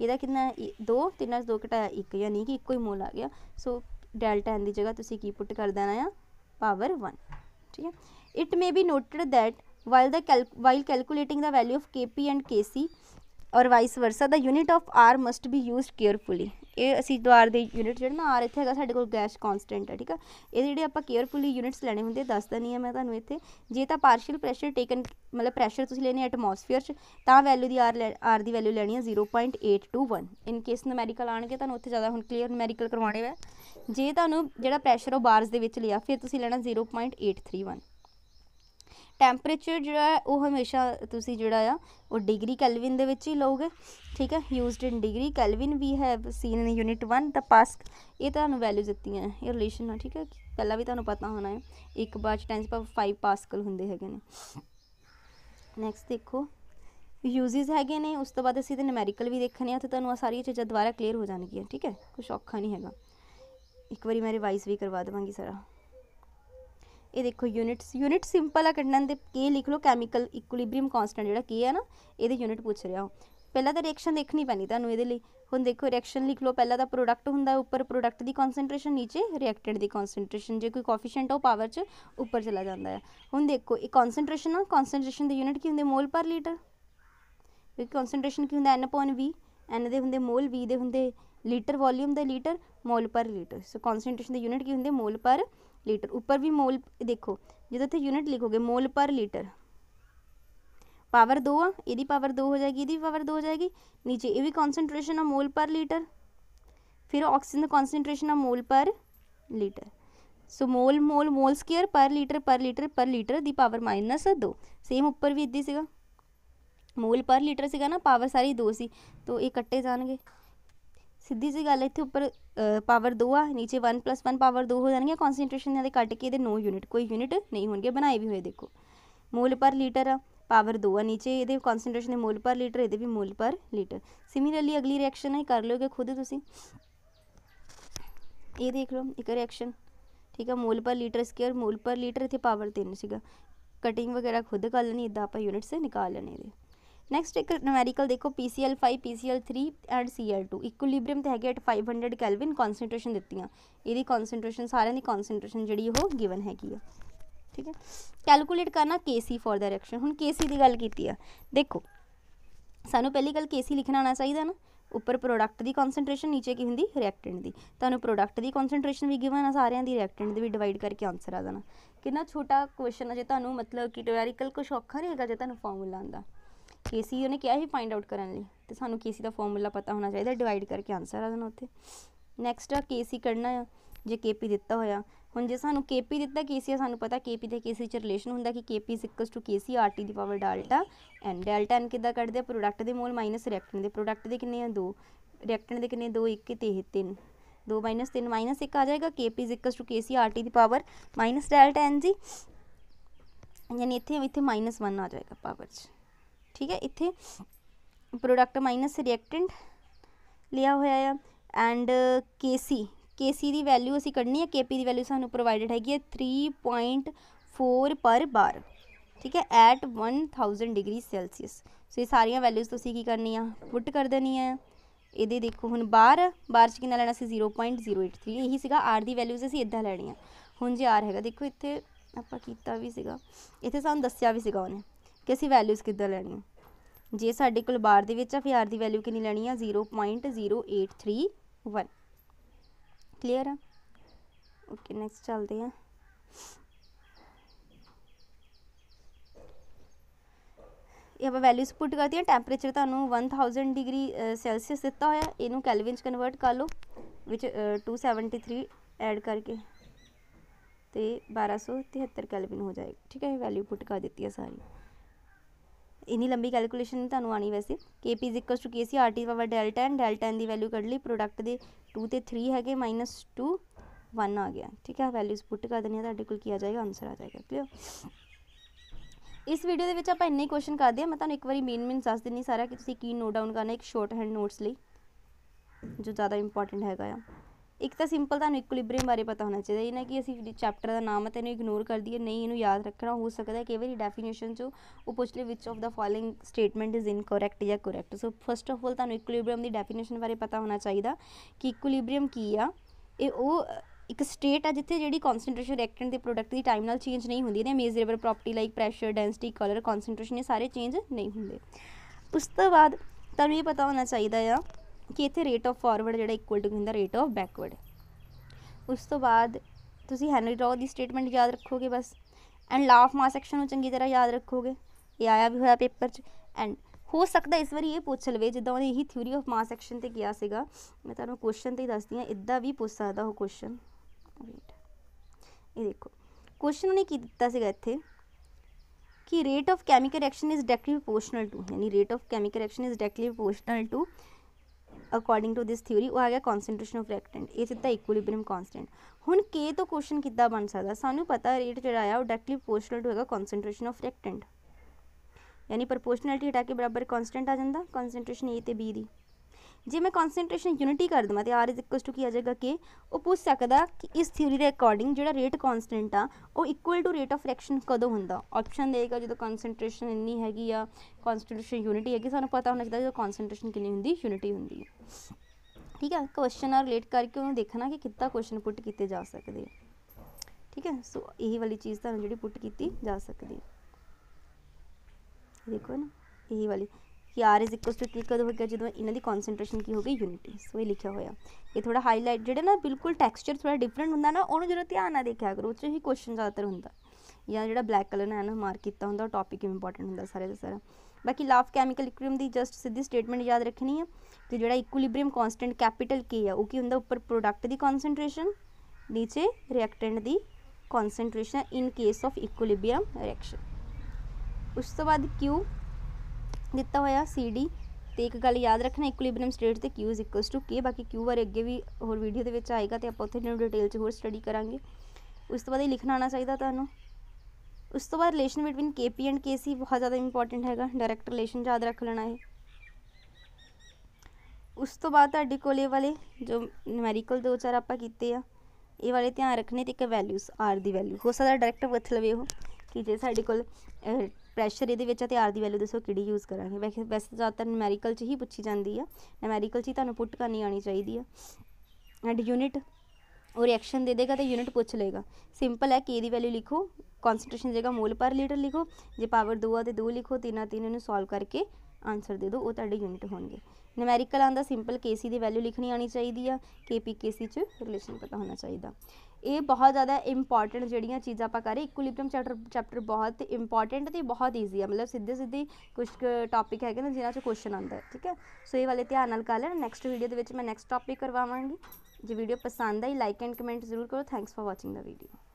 ਇਹਦਾ ਕਿੰਨਾ 2 3 ਨਾਲ 2 ਘਟਾਇਆ 1 ਯਾਨੀ ਕਿ ਇੱਕੋ ਹੀ ਮੋਲ ਆ ਗਿਆ ਸੋ ਡੈਲਟਾ ਐਨ ਦੀ ਜਗ੍ਹਾ ਤੁਸੀਂ ਕੀ ਪੁੱਟ ਕਰ ਦੇਣਾ ਆ ਪਾਵਰ 1 ਠੀਕ ਹੈ it may be noted that while the while calculating the value of kp and kc or vice versa the unit of R must be used carefully ਇਹ ਅਸੀਂ ਦੁਆਰ ਦੇ ਯੂਨਿਟ ਜਿਹੜਾ ਨਾ ਆਰ ਇੱਥੇ ਹੈਗਾ ਸਾਡੇ ਕੋਲ ਗੈਸ ਕਨਸਟੈਂਟ ਹੈ ਠੀਕ ਹੈ ਇਹ ਜਿਹੜੇ ਆਪਾਂ ਕੇਅਰਫੁਲੀ ਯੂਨਿਟਸ ਲੈਣੇ ਹੁੰਦੇ ਦੱਸਦਾ ਨਹੀਂ ਹੈ ਮੈਂ ਤੁਹਾਨੂੰ ਇੱਥੇ ਜੇ ਤਾਂ ਪਾਰਸ਼ੀਅਲ ਪ੍ਰੈਸ਼ਰ ਟੇਕਨ ਮਤਲਬ ਪ੍ਰੈਸ਼ਰ ਤੁਸੀਂ ਲੈਣੇ ਐਟਮੋਸਫੀਅਰ 'ਚ ਤਾਂ ਵੈਲਿਊ ਦੀ ਆਰ ਆਰ ਦੀ ਵੈਲਿਊ ਲੈਣੀ ਹੈ 0.821 ਇਨ ਕੇਸ ਨਮੈਰੀਕਲ ਆਣਗੇ ਤੁਹਾਨੂੰ ਉੱਥੇ ਜ਼ਿਆਦਾ ਹੁਣ ਕਲੀਅਰ ਨਮੈਰੀਕਲ ਕਰਵਾਉਣੇ ਵਾ ਜੇ ਤੁਹਾਨੂੰ ਜਿਹੜਾ ਪ੍ਰੈਸ਼ਰ ਉਹ ਬਾਰਸ ਦੇ ਵਿੱਚ ਲਿਆ ਫਿਰ ਤੁਸੀਂ ਲੈਣਾ 0.831 ਟੈਂਪਰੇਚਰ ਜਿਹੜਾ ਉਹ ਹਮੇਸ਼ਾ ਤੁਸੀਂ ਜਿਹੜਾ ਆ ਉਹ ਡਿਗਰੀ ਕੈਲਵਿਨ ਦੇ ਵਿੱਚ ਹੀ ਲਓਗੇ ਠੀਕ ਹੈ used in degree kelvin we have seen in unit 1 ਦਾ ਪਾਸਕ ਇਹ ਤੁਹਾਨੂੰ ਵੈਲਿਊਜ਼ ਦਿੱਤੀਆਂ ਹੈ ਇਹ ਰਿਲੇਸ਼ਨ ਨਾਲ ਠੀਕ ਹੈ ਪਹਿਲਾਂ ਵੀ ਤੁਹਾਨੂੰ ਪਤਾ ਹੋਣਾ ਹੈ ਇੱਕ ਬਾਅਦ ਟੈਂਸ ਪਰ 5 ਪਾਸਕਲ ਹੁੰਦੇ ਹੈਗੇ ਨੇ ਨੈਕਸਟ ਦੇਖੋ ਯੂਜ਼ਸ ਹੈਗੇ ਨੇ ਉਸ ਤੋਂ ਬਾਅਦ ਅਸੀਂ ਤੇ ਨਿਊਮੈਰੀਕਲ ਵੀ ਦੇਖਣੇ ਆ ਤੇ ਤੁਹਾਨੂੰ ਆ ਸਾਰੀਆਂ ਚੀਜ਼ਾਂ ਦੁਬਾਰਾ ਕਲੀਅਰ ਹੋ ਜਾਣਗੀਆਂ ਠੀਕ ਹੈ ਕੋਈ ਔਖਾ ਨਹੀਂ ਹੈਗਾ ਇੱਕ ਵਾਰੀ ਮੈਂ ਰਿਵਾਈਜ਼ ਵੀ ਕਰਵਾ ਦਵਾਂਗੀ ਸਾਰਾ ਇਹ ਦੇਖੋ ਯੂਨਿਟਸ ਯੂਨਿਟ ਸਿੰਪਲ ਆ ਕੱਢਣ ਦੇ ਕੇ ਲਿਖ ਲਓ ਕੈਮੀਕਲ ਇਕੁਇਲਿਬ੍ਰੀਅਮ ਕਾਂਸਟੈਂਟ ਜਿਹੜਾ ਕੀ ਹੈ ਨਾ ਇਹਦੇ ਯੂਨਿਟ ਪੁੱਛ ਰਿਹਾ ਹਾਂ ਪਹਿਲਾਂ ਤਾਂ ਰਿਐਕਸ਼ਨ ਦੇਖਣੀ ਪੈਣੀ ਤੁਹਾਨੂੰ ਇਹਦੇ ਲਈ ਹੁਣ ਦੇਖੋ ਰਿਐਕਸ਼ਨ ਲਿਖ ਲਓ ਪਹਿਲਾਂ ਤਾਂ ਪ੍ਰੋਡਕਟ ਹੁੰਦਾ ਉੱਪਰ ਪ੍ਰੋਡਕਟ ਦੀ ਕਨਸੈਂਟ੍ਰੇਸ਼ਨ ਨੀਚੇ ਰਿਐਕਟਡ ਦੀ ਕਨਸੈਂਟ੍ਰੇਸ਼ਨ ਜੇ ਕੋਈ ਕੋਫੀਸ਼ੀਐਂਟ ਹੋ ਪਾਵਰ 'ਚ ਉੱਪਰ ਚਲਾ ਜਾਂਦਾ ਹੈ ਹੁਣ ਦੇਖੋ ਇਹ ਕਨਸੈਂਟ੍ਰੇਸ਼ਨ ਆ ਕਨਸੈਂਟ੍ਰੇਸ਼ਨ ਦੇ ਯੂਨਿਟ ਕੀ ਹੁੰਦੇ ਮੋਲ ਪਰ ਲੀਟਰ ਕਿਉਂਕਿ ਕਨਸੈਂਟ੍ਰੇਸ਼ਨ ਕੀ ਹੁੰਦਾ n/v n ਦੇ ਹੁੰਦੇ ਮੋਲ v ਦੇ ਹੁੰਦੇ ਲੀਟਰ ਵੋਲਿਊਮ ਦੇ litre mole per litre so concentration ਦੇ ਯੂਨਿਟ ਕੀ ਹੁੰਦੇ ਮੋਲ ਪਰ लीटर ऊपर भी मोल देखो जो इतने यूनिट लिखोगे मोल पर लीटर पावर दो ये पावर दो हो जाएगी ये पावर दो हो जाएगी नीचे ये भी concentration of mole per litre फिर oxygen concentration of mole per litre so mole mole mole square per litre per litre per litre दी पावर माइनस दो सेम ऊपर भी इदी ਸੀਗਾ मोल पर लीटर से ना पावर सारी दो सी तो ये कट्टे जाएंगे ਸਿੱਧੀ ਜੀ ਗੱਲ ਇੱਥੇ ਉੱਪਰ ਪਾਵਰ 2 ਆ ਨੀਚੇ 1 1 ਪਾਵਰ 2 ਹੋ ਜਾਣਗੇ ਕਨਸੈਂਟ੍ਰੇਸ਼ਨ ਇਹਦੇ ਕੱਟ ਕੇ ਇਹਦੇ 9 ਯੂਨਿਟ ਕੋਈ ਯੂਨਿਟ ਨਹੀਂ ਹੋਣਗੇ ਬਣਾਏ ਵੀ ਹੋਏ ਦੇਖੋ ਮੋਲ ਪਰ ਲੀਟਰ ਆ ਪਾਵਰ 2 ਆ ਨੀਚੇ ਇਹਦੇ ਕਨਸੈਂਟ੍ਰੇਸ਼ਨ ਦੇ ਮੋਲ ਪਰ ਲੀਟਰ ਇਹਦੇ ਵੀ ਮੋਲ ਪਰ ਲੀਟਰ ਸਿਮਿਲਰਲੀ ਅਗਲੀ ਰਿਐਕਸ਼ਨ ਹੈ ਕਰ ਲਿਓਗੇ ਖੁਦ ਤੁਸੀਂ ਇਹ ਦੇਖ ਲਓ ਇੱਕ ਰਿਐਕਸ਼ਨ ਠੀਕ ਆ mole per litre square mole per litre ਇੱਥੇ ਪਾਵਰ 3 ਸੀਗਾ ਕਟਿੰਗ ਵਗੈਰਾ ਖੁਦ ਕਰ ਲੈਣੀ ਇਦਾਂ ਆਪਾਂ ਯੂਨਿਟਸ ਨਿਕਾਲ ਲੈਣੇ ਇਹਦੇ ਨੈਕਸਟ ਇੱਕ ਨਿਊਮੈਰੀਕਲ ਦੇਖੋ PCl5 PCl3 and Cl2 equilibrium ਤੇ ਹੈਗੇ ਐਟ 500 ਕੈਲਵਿਨ ਕਨਸੈਂਟ੍ਰੇਸ਼ਨ ਦਿੱਤੀਆਂ ਇਹਦੀ ਕਨਸੈਂਟ੍ਰੇਸ਼ਨ ਸਾਰਿਆਂ ਦੀ ਕਨਸੈਂਟ੍ਰੇਸ਼ਨ ਜਿਹੜੀ ਉਹ ਗਿਵਨ ਹੈਗੀ ਆ ਠੀਕ ਹੈ ਕੈਲਕੂਲੇਟ ਕਰਨਾ KC ਫॉर ਦਾ ਰਿਐਕਸ਼ਨ ਹੁਣ KC ਦੀ ਗੱਲ ਕੀਤੀ ਆ ਦੇਖੋ ਸਾਨੂੰ ਪਹਿਲੀ ਗੱਲ KC ਲਿਖਣਾ ਆਣਾ ਚਾਹੀਦਾ ਨਾ ਉੱਪਰ ਪ੍ਰੋਡਕਟ ਦੀ ਕਨਸੈਂਟ੍ਰੇਸ਼ਨ ਨੀਚੇ ਕੀ ਹੁੰਦੀ ਰਿਐਕਟੈਂਟ ਦੀ ਤੁਹਾਨੂੰ ਪ੍ਰੋਡਕਟ ਦੀ ਕਨਸੈਂਟ੍ਰੇਸ਼ਨ ਵੀ ਗਿਵਨ ਆ ਸਾਰਿਆਂ ਦੀ ਰਿਐਕਟੈਂਟ ਦੀ ਵੀ ਡਿਵਾਈਡ ਕਰਕੇ ਆਨਸਰ ਆ ਜਾਣਾ ਕਿੰਨਾ ਛੋਟਾ ਕੁਐਸਚਨ ਹੈ ਜੇ ਤੁਹਾਨੂੰ ਮਤਲਬ ਕਿ ਟਿਓਰੀਕਲ ਕੁਝ ਔਖਾ ਨਹੀਂ ਹੈਗਾ ਜੇ ਤੁਹਾਨੂੰ ਫਾਰਮੂਲਾ ਆਂਦਾ ਸੀ ਉਹਨੇ ਕਿਹਾ ਸੀ ਫਾਈਂਡ ਆਊਟ ਕਰਨ ਲਈ ਤੇ ਸਾਨੂੰ ਸੀ ਦਾ ਫਾਰਮੂਲਾ ਪਤਾ ਹੋਣਾ ਚਾਹੀਦਾ ਡਿਵਾਈਡ ਕਰਕੇ ਆਨਸਰ ਆ ਜਾਣਾ ਉੱਥੇ ਨੈਕਸਟ ਆ KC ਕੱਢਣਾ ਆ ਜੇ ਪੀ ਦਿੱਤਾ ਹੋਇਆ ਹੁਣ ਜੇ ਸਾਨੂੰ ਪੀ ਦਿੱਤਾ KC ਆ ਸਾਨੂੰ ਪਤਾ ਪੀ ਤੇ ਸੀ ਚ ਰਿਲੇਸ਼ਨ ਹੁੰਦਾ ਕਿ ਸੀ ਆਰ ਟੀ ਦੀ power delta and delta N ਕਿੱਦਾਂ ਕੱਢਦੇ ਆ ਪ੍ਰੋਡਕਟ ਦੇ ਮੋਲ ਮਾਈਨਸ ਰਿਐਕਟੈਂਟ ਦੇ ਪ੍ਰੋਡਕਟ ਦੇ ਕਿੰਨੇ ਆ 2 ਰਿਐਕਟੈਂਟ ਦੇ ਕਿੰਨੇ 2 1 ਤੇ 3 2 3 1 ਆ ਜਾਏਗਾ KP KC RT ਦੀ ਪਾਵਰ ਮਾਈਨਸ ਡੈਲਟਾ ਐਨ ਜੀ ਯਾਨੀ ਇੱਥੇ ਇੱਥੇ -1 ਆ ਜਾਏਗਾ ਪਾਵਰ ਚ ਠੀਕ ਹੈ ਇੱਥੇ ਪ੍ਰੋਡਕਟ ਮਾਈਨਸ ਰਿਐਕਟੈਂਟ ਲਿਆ ਹੋਇਆ ਆ ਐਂਡ KC KC ਦੀ ਵੈਲਿਊ ਅਸੀਂ ਕੱਢਣੀ ਹੈ KP ਦੀ ਵੈਲਿਊ ਸਾਨੂੰ ਪ੍ਰੋਵਾਈਡਡ ਹੈਗੀ ਹੈ 3.4 ਪਰ ਬਾਰ ਠੀਕ ਹੈ ਐਟ 1000 ਡਿਗਰੀ ਸੈਲਸੀਅਸ ਸੋ ਇਹ ਸਾਰੀਆਂ ਵੈਲਿਊਜ਼ ਤੁਸੀਂ ਕੀ ਕਰਨੀ ਆ ਪੁੱਟ ਕਰ ਦੇਣੀ ਆ ਇਹਦੇ ਦੇਖੋ ਹੁਣ ਬਾਰ ਬਾਰ ਚ ਕਿੰਨਾ ਲੈਣਾ ਸੀ 0.083 ਇਹੀ ਸੀਗਾ R ਦੀ ਵੈਲਿਊਜ਼ ਅਸੀਂ ਇੱਦਾਂ ਲੈਣੀਆਂ ਹੁਣ ਜੇ R ਹੈਗਾ ਦੇਖੋ ਇੱਥੇ ਆਪਾਂ ਕੀਤਾ ਵੀ ਸੀਗਾ ਇੱਥੇ ਸਾਨੂੰ ਦੱਸਿਆ ਵੀ ਸੀਗਾ ਉਹਨੇ ਕਿ ਅਸੀਂ ਵੈਲਿਊਜ਼ ਕਿੱਦਾਂ ਲੈਣੀਆਂ ਜੇ ਸਾਡੇ ਕੋਲ ਬਾਰ ਦੇ ਵਿੱਚ ਆ ਫਿਰ ਦੀ ਵੈਲਿਊ ਕਿੰਨੀ ਲੈਣੀ ਆ 0.0831 ਕਲੀਅਰ ਆ ਓਕੇ ਨੈਕਸਟ ਚੱਲਦੇ ਆ ਇਹ ਆਪਾਂ ਵੈਲਿਊਜ਼ ਪੁੱਟ ਕਰਦੇ ਆ ਟੈਂਪਰੇਚਰ ਤੁਹਾਨੂੰ 1000 ਡਿਗਰੀ ਸੈਲਸੀਅਸ ਦਿੱਤਾ ਹੋਇਆ ਇਹਨੂੰ ਕੈਲਵਿਨ ਚ ਕਨਵਰਟ ਕਰ ਲਓ ਵਿੱਚ 273 ਐਡ ਕਰਕੇ ਤੇ 1273 ਕੈਲਵਿਨ ਹੋ ਜਾਏਗਾ ਠੀਕ ਹੈ ਇਹ ਵੈਲਿਊ ਪੁੱਟ ਕਰ ਦਿੱਤੀ ਆ ਸਾਰੀ ਇਨੀ ਲੰਬੀ ਕੈਲਕੂਲੇਸ਼ਨ ਤੁਹਾਨੂੰ ਆਣੀ ਵੈਸੇ Kp is equals Kc RT power delta n delta n ਦੀ ਵੈਲਿਊ ਕੱਢ ਲਈ ਪ੍ਰੋਡਕਟ ਦੇ 2 ਤੇ 3 ਹੈਗੇ -2 1 ਆ ਗਿਆ ਠੀਕ ਹੈ ਵੈਲਿਊਜ਼ ਪੁੱਟ ਕਰ ਦੇਣੀ ਤੁਹਾਡੇ ਕੋਲ ਕੀ ਆ ਜਾਏਗਾ ਆਨਸਰ ਆ ਜਾਏਗਾ ਕਲੀਅਰ ਇਸ ਵੀਡੀਓ ਦੇ ਵਿੱਚ ਆਪਾਂ ਇੰਨੇ ਕੁਐਸਚਨ ਕਰਦੇ ਆ ਮੈਂ ਤੁਹਾਨੂੰ ਇੱਕ ਵਾਰੀ ਮੇਨ ਮੇਨ ਦੱਸ ਦਿੰਨੀ ਸਾਰਾ ਕਿ ਤੁਸੀਂ ਕੀ ਨੋਟ ਡਾਊਨ ਕਰਨਾ ਇੱਕ ਸ਼ਾਰਟ ਹੈਂਡ ਨੋਟਸ ਲਈ ਜੋ ਜ਼ਿਆਦਾ ਇੰਪੋਰਟੈਂਟ ਹੈਗਾ ਆ ਇੱਕ ਤਾਂ ਸਿੰਪਲ ਤੁਹਾਨੂੰ ਇਕੁਇਲਿਬਰੀਅਮ ਬਾਰੇ ਪਤਾ ਹੋਣਾ ਚਾਹੀਦਾ ਇਹ ਨਾ ਕਿ ਅਸੀਂ ਚੈਪਟਰ ਦਾ ਨਾਮ ਤੈਨੂੰ ਇਗਨੋਰ ਕਰ ਦਈਏ ਨਹੀਂ ਇਹਨੂੰ ਯਾਦ ਰੱਖਣਾ ਹੋ ਸਕਦਾ ਹੈ ਕਿ ਵੇਰੀ ਡੈਫੀਨੇਸ਼ਨ 'ਚ ਉਹ ਪੁੱਛ ਲੈ which of the following statement is incorrect ਜਾਂ correct so first of all ਤੁਹਾਨੂੰ ਇਕੁਇਲਿਬਰੀਅਮ ਦੀ ਡੈਫੀਨੇਸ਼ਨ ਬਾਰੇ ਪਤਾ ਹੋਣਾ ਚਾਹੀਦਾ ਕਿ ਇਕੁਇਲਿਬਰੀਅਮ ਕੀ ਆ ਇਹ ਉਹ ਇੱਕ ਸਟੇਟ ਆ ਜਿੱਥੇ ਜਿਹੜੀ ਕਨਸੈਂਟ੍ਰੇਸ਼ਨ ਰਿਐਕਟੈਂਟ ਦੇ ਪ੍ਰੋਡਕਟ ਦੀ ਟਾਈਮ ਨਾਲ ਚੇਂਜ ਨਹੀਂ ਹੁੰਦੀ ਨੇ measurable property like pressure density colour concentration ਇਹ ਸਾਰੇ ਚੇਂਜ ਨਹੀਂ ਹੁੰਦੇ ਉਸ ਤੋਂ ਬਾਅਦ ਤੁਹਾਨੂੰ ਇਹ ਪਤਾ ਹੋਣਾ ਚਾਹੀਦਾ ਆ ਕਿ ਇੱਥੇ ਰੇਟ ਆਫ ਫਾਰਵਰਡ ਜਿਹੜਾ ਇਕੁਅਲ ਟੂ ਹੁੰਦਾ ਰੇਟ ਆਫ ਬੈਕਵਰਡ ਉਸ ਤੋਂ ਬਾਅਦ ਤੁਸੀਂ ਹੈਨਰੀ ਰॉ ਦੀ ਸਟੇਟਮੈਂਟ ਯਾਦ ਰੱਖੋਗੇ ਬਸ ਐਂਡ ਲਾਫ ਮਾਸ ਐਕਸ਼ਨ ਨੂੰ ਚੰਗੀ ਤਰ੍ਹਾਂ ਯਾਦ ਰੱਖੋਗੇ ਇਹ ਆਇਆ ਵੀ ਹੋਇਆ ਪੇਪਰ 'ਚ ਐਂਡ ਹੋ ਸਕਦਾ ਇਸ ਵਾਰੀ ਇਹ ਪੁੱਛ ਲਵੇ ਜਿੱਦਾਂ ਉਹਨੇ ਇਹੀ ਥਿਊਰੀ ਆਫ ਮਾਸ ਐਕਸ਼ਨ ਤੇ ਗਿਆ ਸੀਗਾ ਮੈਂ ਤੁਹਾਨੂੰ ਕੁਐਸਚਨ ਤੇ ਹੀ ਦੱਸਦੀ ਹਾਂ ਇਦਾਂ ਵੀ ਪੁੱਛ ਸਕਦਾ ਉਹ ਕੁਐਸਚਨ ਵੇਟ ਇਹ ਦੇਖੋ ਕੁਐਸਚਨ ਉਹਨੇ ਕੀ ਦਿੱਤਾ ਸੀਗਾ ਇੱਥੇ ਕਿ rate of chemical reaction is directly proportional to ਯਾਨੀ rate of chemical reaction is directly proportional to according to this theory ਉਹ ਆ ਗਿਆ ਕਨਸੈਂਟ੍ਰੇਸ਼ਨ ਆਫ ਰੈਕਟੈਂਟ ਇਹ ਸਿੱਧਾ ਇਕੁਇਲਿਬ੍ਰੀਅਮ ਕਨਸਟੈਂਟ ਹੁਣ K ਤੋਂ ਕੁਐਸਚਨ ਕਿੱਦਾਂ ਬਣ ਸਕਦਾ ਸਾਨੂੰ ਪਤਾ ਰੇਟ ਜਿਹੜਾ ਆ ਉਹ ਡਾਇਰੈਕਟਲੀ ਪ੍ਰੋਪੋਰਸ਼ਨਲ ਟੂ ਹੈਗਾ ਕਨਸੈਂਟ੍ਰੇਸ਼ਨ ਆਫ ਰੈਕਟੈਂਟ ਯਾਨੀ ਪ੍ਰੋਪੋਰਸ਼ਨੈਲਿਟੀ ਹਟਾ ਕੇ ਬਰਾਬਰ ਕਨਸਟੈਂਟ ਆ ਜਾਂਦਾ ਕਨਸੈਂਟ੍ਰੇਸ਼ਨ A ਤੇ B ਦੀ ਜੇ ਮੈਂ ਕਨਸੈਂਟ੍ਰੇਸ਼ਨ ਯੂਨਿਟੀ ਕਰ ਦਵਾਂ ਤੇ r ਇਕੁਅਲ ਟੂ ਕੀ ਆ ਜਾਏਗਾ ਕਿ ਉਹ ਪੁੱਛ ਸਕਦਾ ਕਿ ਇਸ ਥਿਊਰੀ ਦੇ ਅਕੋਰਡਿੰਗ ਜਿਹੜਾ ਰੇਟ ਕਨਸਟੈਂਟ ਆ ਉਹ equal to rate of fraction ਕਦੋਂ ਹੁੰਦਾ ਆਪਸ਼ਨ ਦੇਗਾ ਜਦੋਂ ਕਨਸੈਂਟ੍ਰੇਸ਼ਨ ਇੰਨੀ ਹੈਗੀ ਆ ਕਨਸੈਂਟ੍ਰੇਸ਼ਨ ਯੂਨਿਟੀ ਹੈਗੀ ਸਾਨੂੰ ਪਤਾ ਹੋਣਾ ਚਾਹੀਦਾ ਜਦੋਂ ਕਨਸੈਂਟ੍ਰੇਸ਼ਨ ਕਿੰਨੀ ਹੁੰਦੀ ਯੂਨਿਟੀ ਹੁੰਦੀ ਹੈ ਠੀਕ ਹੈ ਕੁਐਸਚਨ ਨਾਲ ਰਿਲੇਟ ਕਰਕੇ ਉਹਨੂੰ ਦੇਖਣਾ ਕਿ ਕਿੱਦਾਂ ਕੁਐਸਚਨ ਪੁੱਟ ਕੀਤੇ ਜਾ ਸਕਦੇ ਠੀਕ ਹੈ ਸੋ ਇਹ ਵਾਲੀ ਚੀਜ਼ ਤੁਹਾਨੂੰ ਜਿਹੜੀ ਪੁੱਟ ਕੀਤੀ ਜਾ ਸਕਦੀ ਹੈ ਦੇਖੋ ਨਾ ਇਹ ਵਾਲੀ ਕਿ r ਇਜ਼ ਇਕੁਅਲ ਟੂ ਕੀ ਕਦੋਂ ਹੋ ਗਿਆ ਜਦੋਂ ਇਹਨਾਂ ਦੀ ਕਨਸੈਂਟ੍ਰੇਸ਼ਨ ਕੀ ਹੋ ਗਈ ਯੂਨਿਟੀ ਸੋ ਇਹ ਲਿਖਿਆ ਹੋਇਆ ਇਹ ਥੋੜਾ ਹਾਈਲਾਈਟ ਜਿਹੜਾ ਨਾ ਬਿਲਕੁਲ ਟੈਕਸਚਰ ਥੋੜਾ ਡਿਫਰੈਂਟ ਹੁੰਦਾ ਨਾ ਉਹਨੂੰ ਜਰਾ ਧਿਆਨ ਨਾਲ ਦੇਖਿਆ ਕਰੋ ਉਹ ਹੀ ਕੁਐਸਚਨ ਜ਼ਿਆਦਾਤਰ ਹੁੰਦਾ ਜਾਂ ਜਿਹੜਾ ਬਲੈਕ ਕਲਰ ਨਾਲ ਨਾ ਮਾਰਕ ਕੀਤਾ ਹੁੰਦਾ ਟੌਪਿਕ ਇੰਪੋਰਟੈਂਟ ਹੁੰਦਾ ਸਾਰੇ ਦਾ ਸਾਰਾ ਬਾਕੀ ਲਾਫ ਕੈਮੀਕਲ ਇਕੁਇਲਿਬ੍ਰੀਅਮ ਦੀ ਜਸਟ ਸਿੱਧੀ ਸਟੇਟਮੈਂਟ ਯਾਦ ਰੱਖਣੀ ਹੈ ਕਿ ਜਿਹੜਾ ਇਕੁਇਲਿਬ੍ਰੀਅਮ ਕਨਸਟੈਂਟ ਕੈਪੀਟਲ K ਆ ਉਹ ਕੀ ਹੁੰਦਾ ਉੱਪਰ ਪ੍ਰੋਡਕਟ ਦੀ ਕਨਸੈਂਟ੍ਰੇਸ਼ਨ ਨੀਚੇ ਰਿਐਕਟੈਂਟ ਦੀ concentration in case of equilibrium reaction ਉਸ ਤੋਂ ਬਾਅਦ ਕਿਊ ਦਿੱਤਾ ਹੋਇਆ CD ਤੇ ਇੱਕ ਗੱਲ ਯਾਦ ਰੱਖਣਾ ਇਕੁਇਲਿਬ੍ਰਿਅਮ ਸਟੇਟ ਤੇ Q K ਬਾਕੀ Q ਬਾਰੇ ਅੱਗੇ ਵੀ ਹੋਰ ਵੀਡੀਓ ਦੇ ਵਿੱਚ ਆਏਗਾ ਤੇ ਆਪਾਂ ਉੱਥੇ ਇਹਨੂੰ ਡਿਟੇਲ 'ਚ ਹੋਰ ਸਟੱਡੀ ਕਰਾਂਗੇ ਉਸ ਤੋਂ ਬਾਅਦ ਇਹ ਲਿਖਣਾ ਆਣਾ ਚਾਹੀਦਾ ਤੁਹਾਨੂੰ ਉਸ ਤੋਂ ਬਾਅਦ relation between KP and KC ਬਹੁਤ ਜ਼ਿਆਦਾ ਇੰਪੋਰਟੈਂਟ ਹੈਗਾ ਡਾਇਰੈਕਟ ਰਿਲੇਸ਼ਨ ਯਾਦ ਰੱਖ ਲੈਣਾ ਹੈ ਉਸ ਤੋਂ ਬਾਅਦ ਤੁਹਾਡੇ ਕੋਲੇ ਵਾਲੇ ਜੋ ਨਿਊਮੈਰੀਕਲ ਦੋ ਚਾਰ ਆਪਾਂ ਕੀਤੇ ਆ ਇਹ ਵਾਲੇ ਧਿਆਨ ਰੱਖਣੇ ਤੇ ਇੱਕ ਵੈਲਿਊਸ ਆਰ ਦੀ ਵੈਲਿਊ ਹੋ ਸਕਦਾ ਡਾਇਰੈਕਟ ਵਰਥ ਲਵੇ ਉਹ ਕਿ ਜੇ ਸਾਡੇ ਕੋਲ ਪ੍ਰੈਸ਼ਰ ਇਹਦੇ ਵਿੱਚ ਅਤੇ ਆਰ ਦੀ ਵੈਲਿਊ ਦੱਸੋ ਕਿਹੜੀ ਯੂਜ਼ ਕਰਾਂਗੇ ਵੈਸੇ ਵੈਸੇ ਜ਼ਿਆਦਾਤਰ ਨਿਊਮੈਰੀਕਲ 'ਚ ਹੀ ਪੁੱਛੀ ਜਾਂਦੀ ਆ ਨਿਊਮੈਰੀਕਲ 'ਚ ਹੀ ਤੁਹਾਨੂੰ ਪੁੱਟ ਕਰਨੀ ਆਣੀ ਚਾਹੀਦੀ ਆ ਐਂਡ ਯੂਨਿਟ ਉਹ ਰਿਐਕਸ਼ਨ ਦੇ ਦੇਗਾ ਤੇ ਯੂਨਿਟ ਪੁੱਛ ਲੇਗਾ ਸਿੰਪਲ ਹੈ ਕੇ ਦੀ ਵੈਲਿਊ ਲਿਖੋ ਕਨਸੈਂਟ੍ਰੇਸ਼ਨ ਜਗਾ ਮੋਲ ਪਰ ਲੀਟਰ ਲਿਖੋ ਜੇ ਪਾਵਰ 2 ਆ ਤੇ 2 ਲਿਖੋ 3 ਆ 3 ਇਹਨੂੰ ਸੋਲਵ ਕਰਕੇ ਆਨਸਰ ਦੇ ਦਿਓ ਉਹ ਤੁਹਾਡੇ ਯੂਨਿਟ ਹੋਣਗੇ ਨੂਮੈਰੀਕਲ ਆਂਦਾ ਸਿੰਪਲ KC ਦੀ ਵੈਲਿਊ ਲਿਖਣੀ ਆਣੀ ਚਾਹੀਦੀ ਆ KP KC ਚ ਰਿਲੇਸ਼ਨ ਪਤਾ ਹੋਣਾ ਚਾਹੀਦਾ ਇਹ ਬਹੁਤ ਜ਼ਿਆਦਾ ਇੰਪੋਰਟੈਂਟ ਜਿਹੜੀਆਂ ਚੀਜ਼ਾਂ ਆਪਾਂ ਕਰੇ ਇਕੁਇਲਿਬ੍ਰੀਅਮ ਚੈਪਟਰ ਚੈਪਟਰ ਬਹੁਤ ਇੰਪੋਰਟੈਂਟ ਤੇ ਬਹੁਤ ਈਜ਼ੀ ਆ ਮਤਲਬ ਸਿੱਧੇ ਸਿੱਧੇ ਕੁਝ ਟਾਪਿਕ ਹੈਗੇ ਨੇ ਜਿਨ੍ਹਾਂ 'ਚ ਕੁਐਸਚਨ ਆਉਂਦਾ ਠੀਕ ਹੈ ਸੋ ਇਹ ਵਾਲੇ ਧਿਆਨ ਨਾਲ ਕਰ ਲੈਣਾ ਨੈਕਸਟ ਵੀਡੀਓ ਦੇ ਵਿੱਚ ਮੈਂ ਨੈਕਸਟ ਟਾਪਿਕ ਕਰਵਾਵਾਂਗੀ ਜੇ ਵੀਡੀਓ ਪਸੰਦ ਆਈ ਲਾਈਕ ਐਂਡ ਕਮੈਂਟ ਜ਼ਰੂਰ ਕਰੋ thanks for watching the video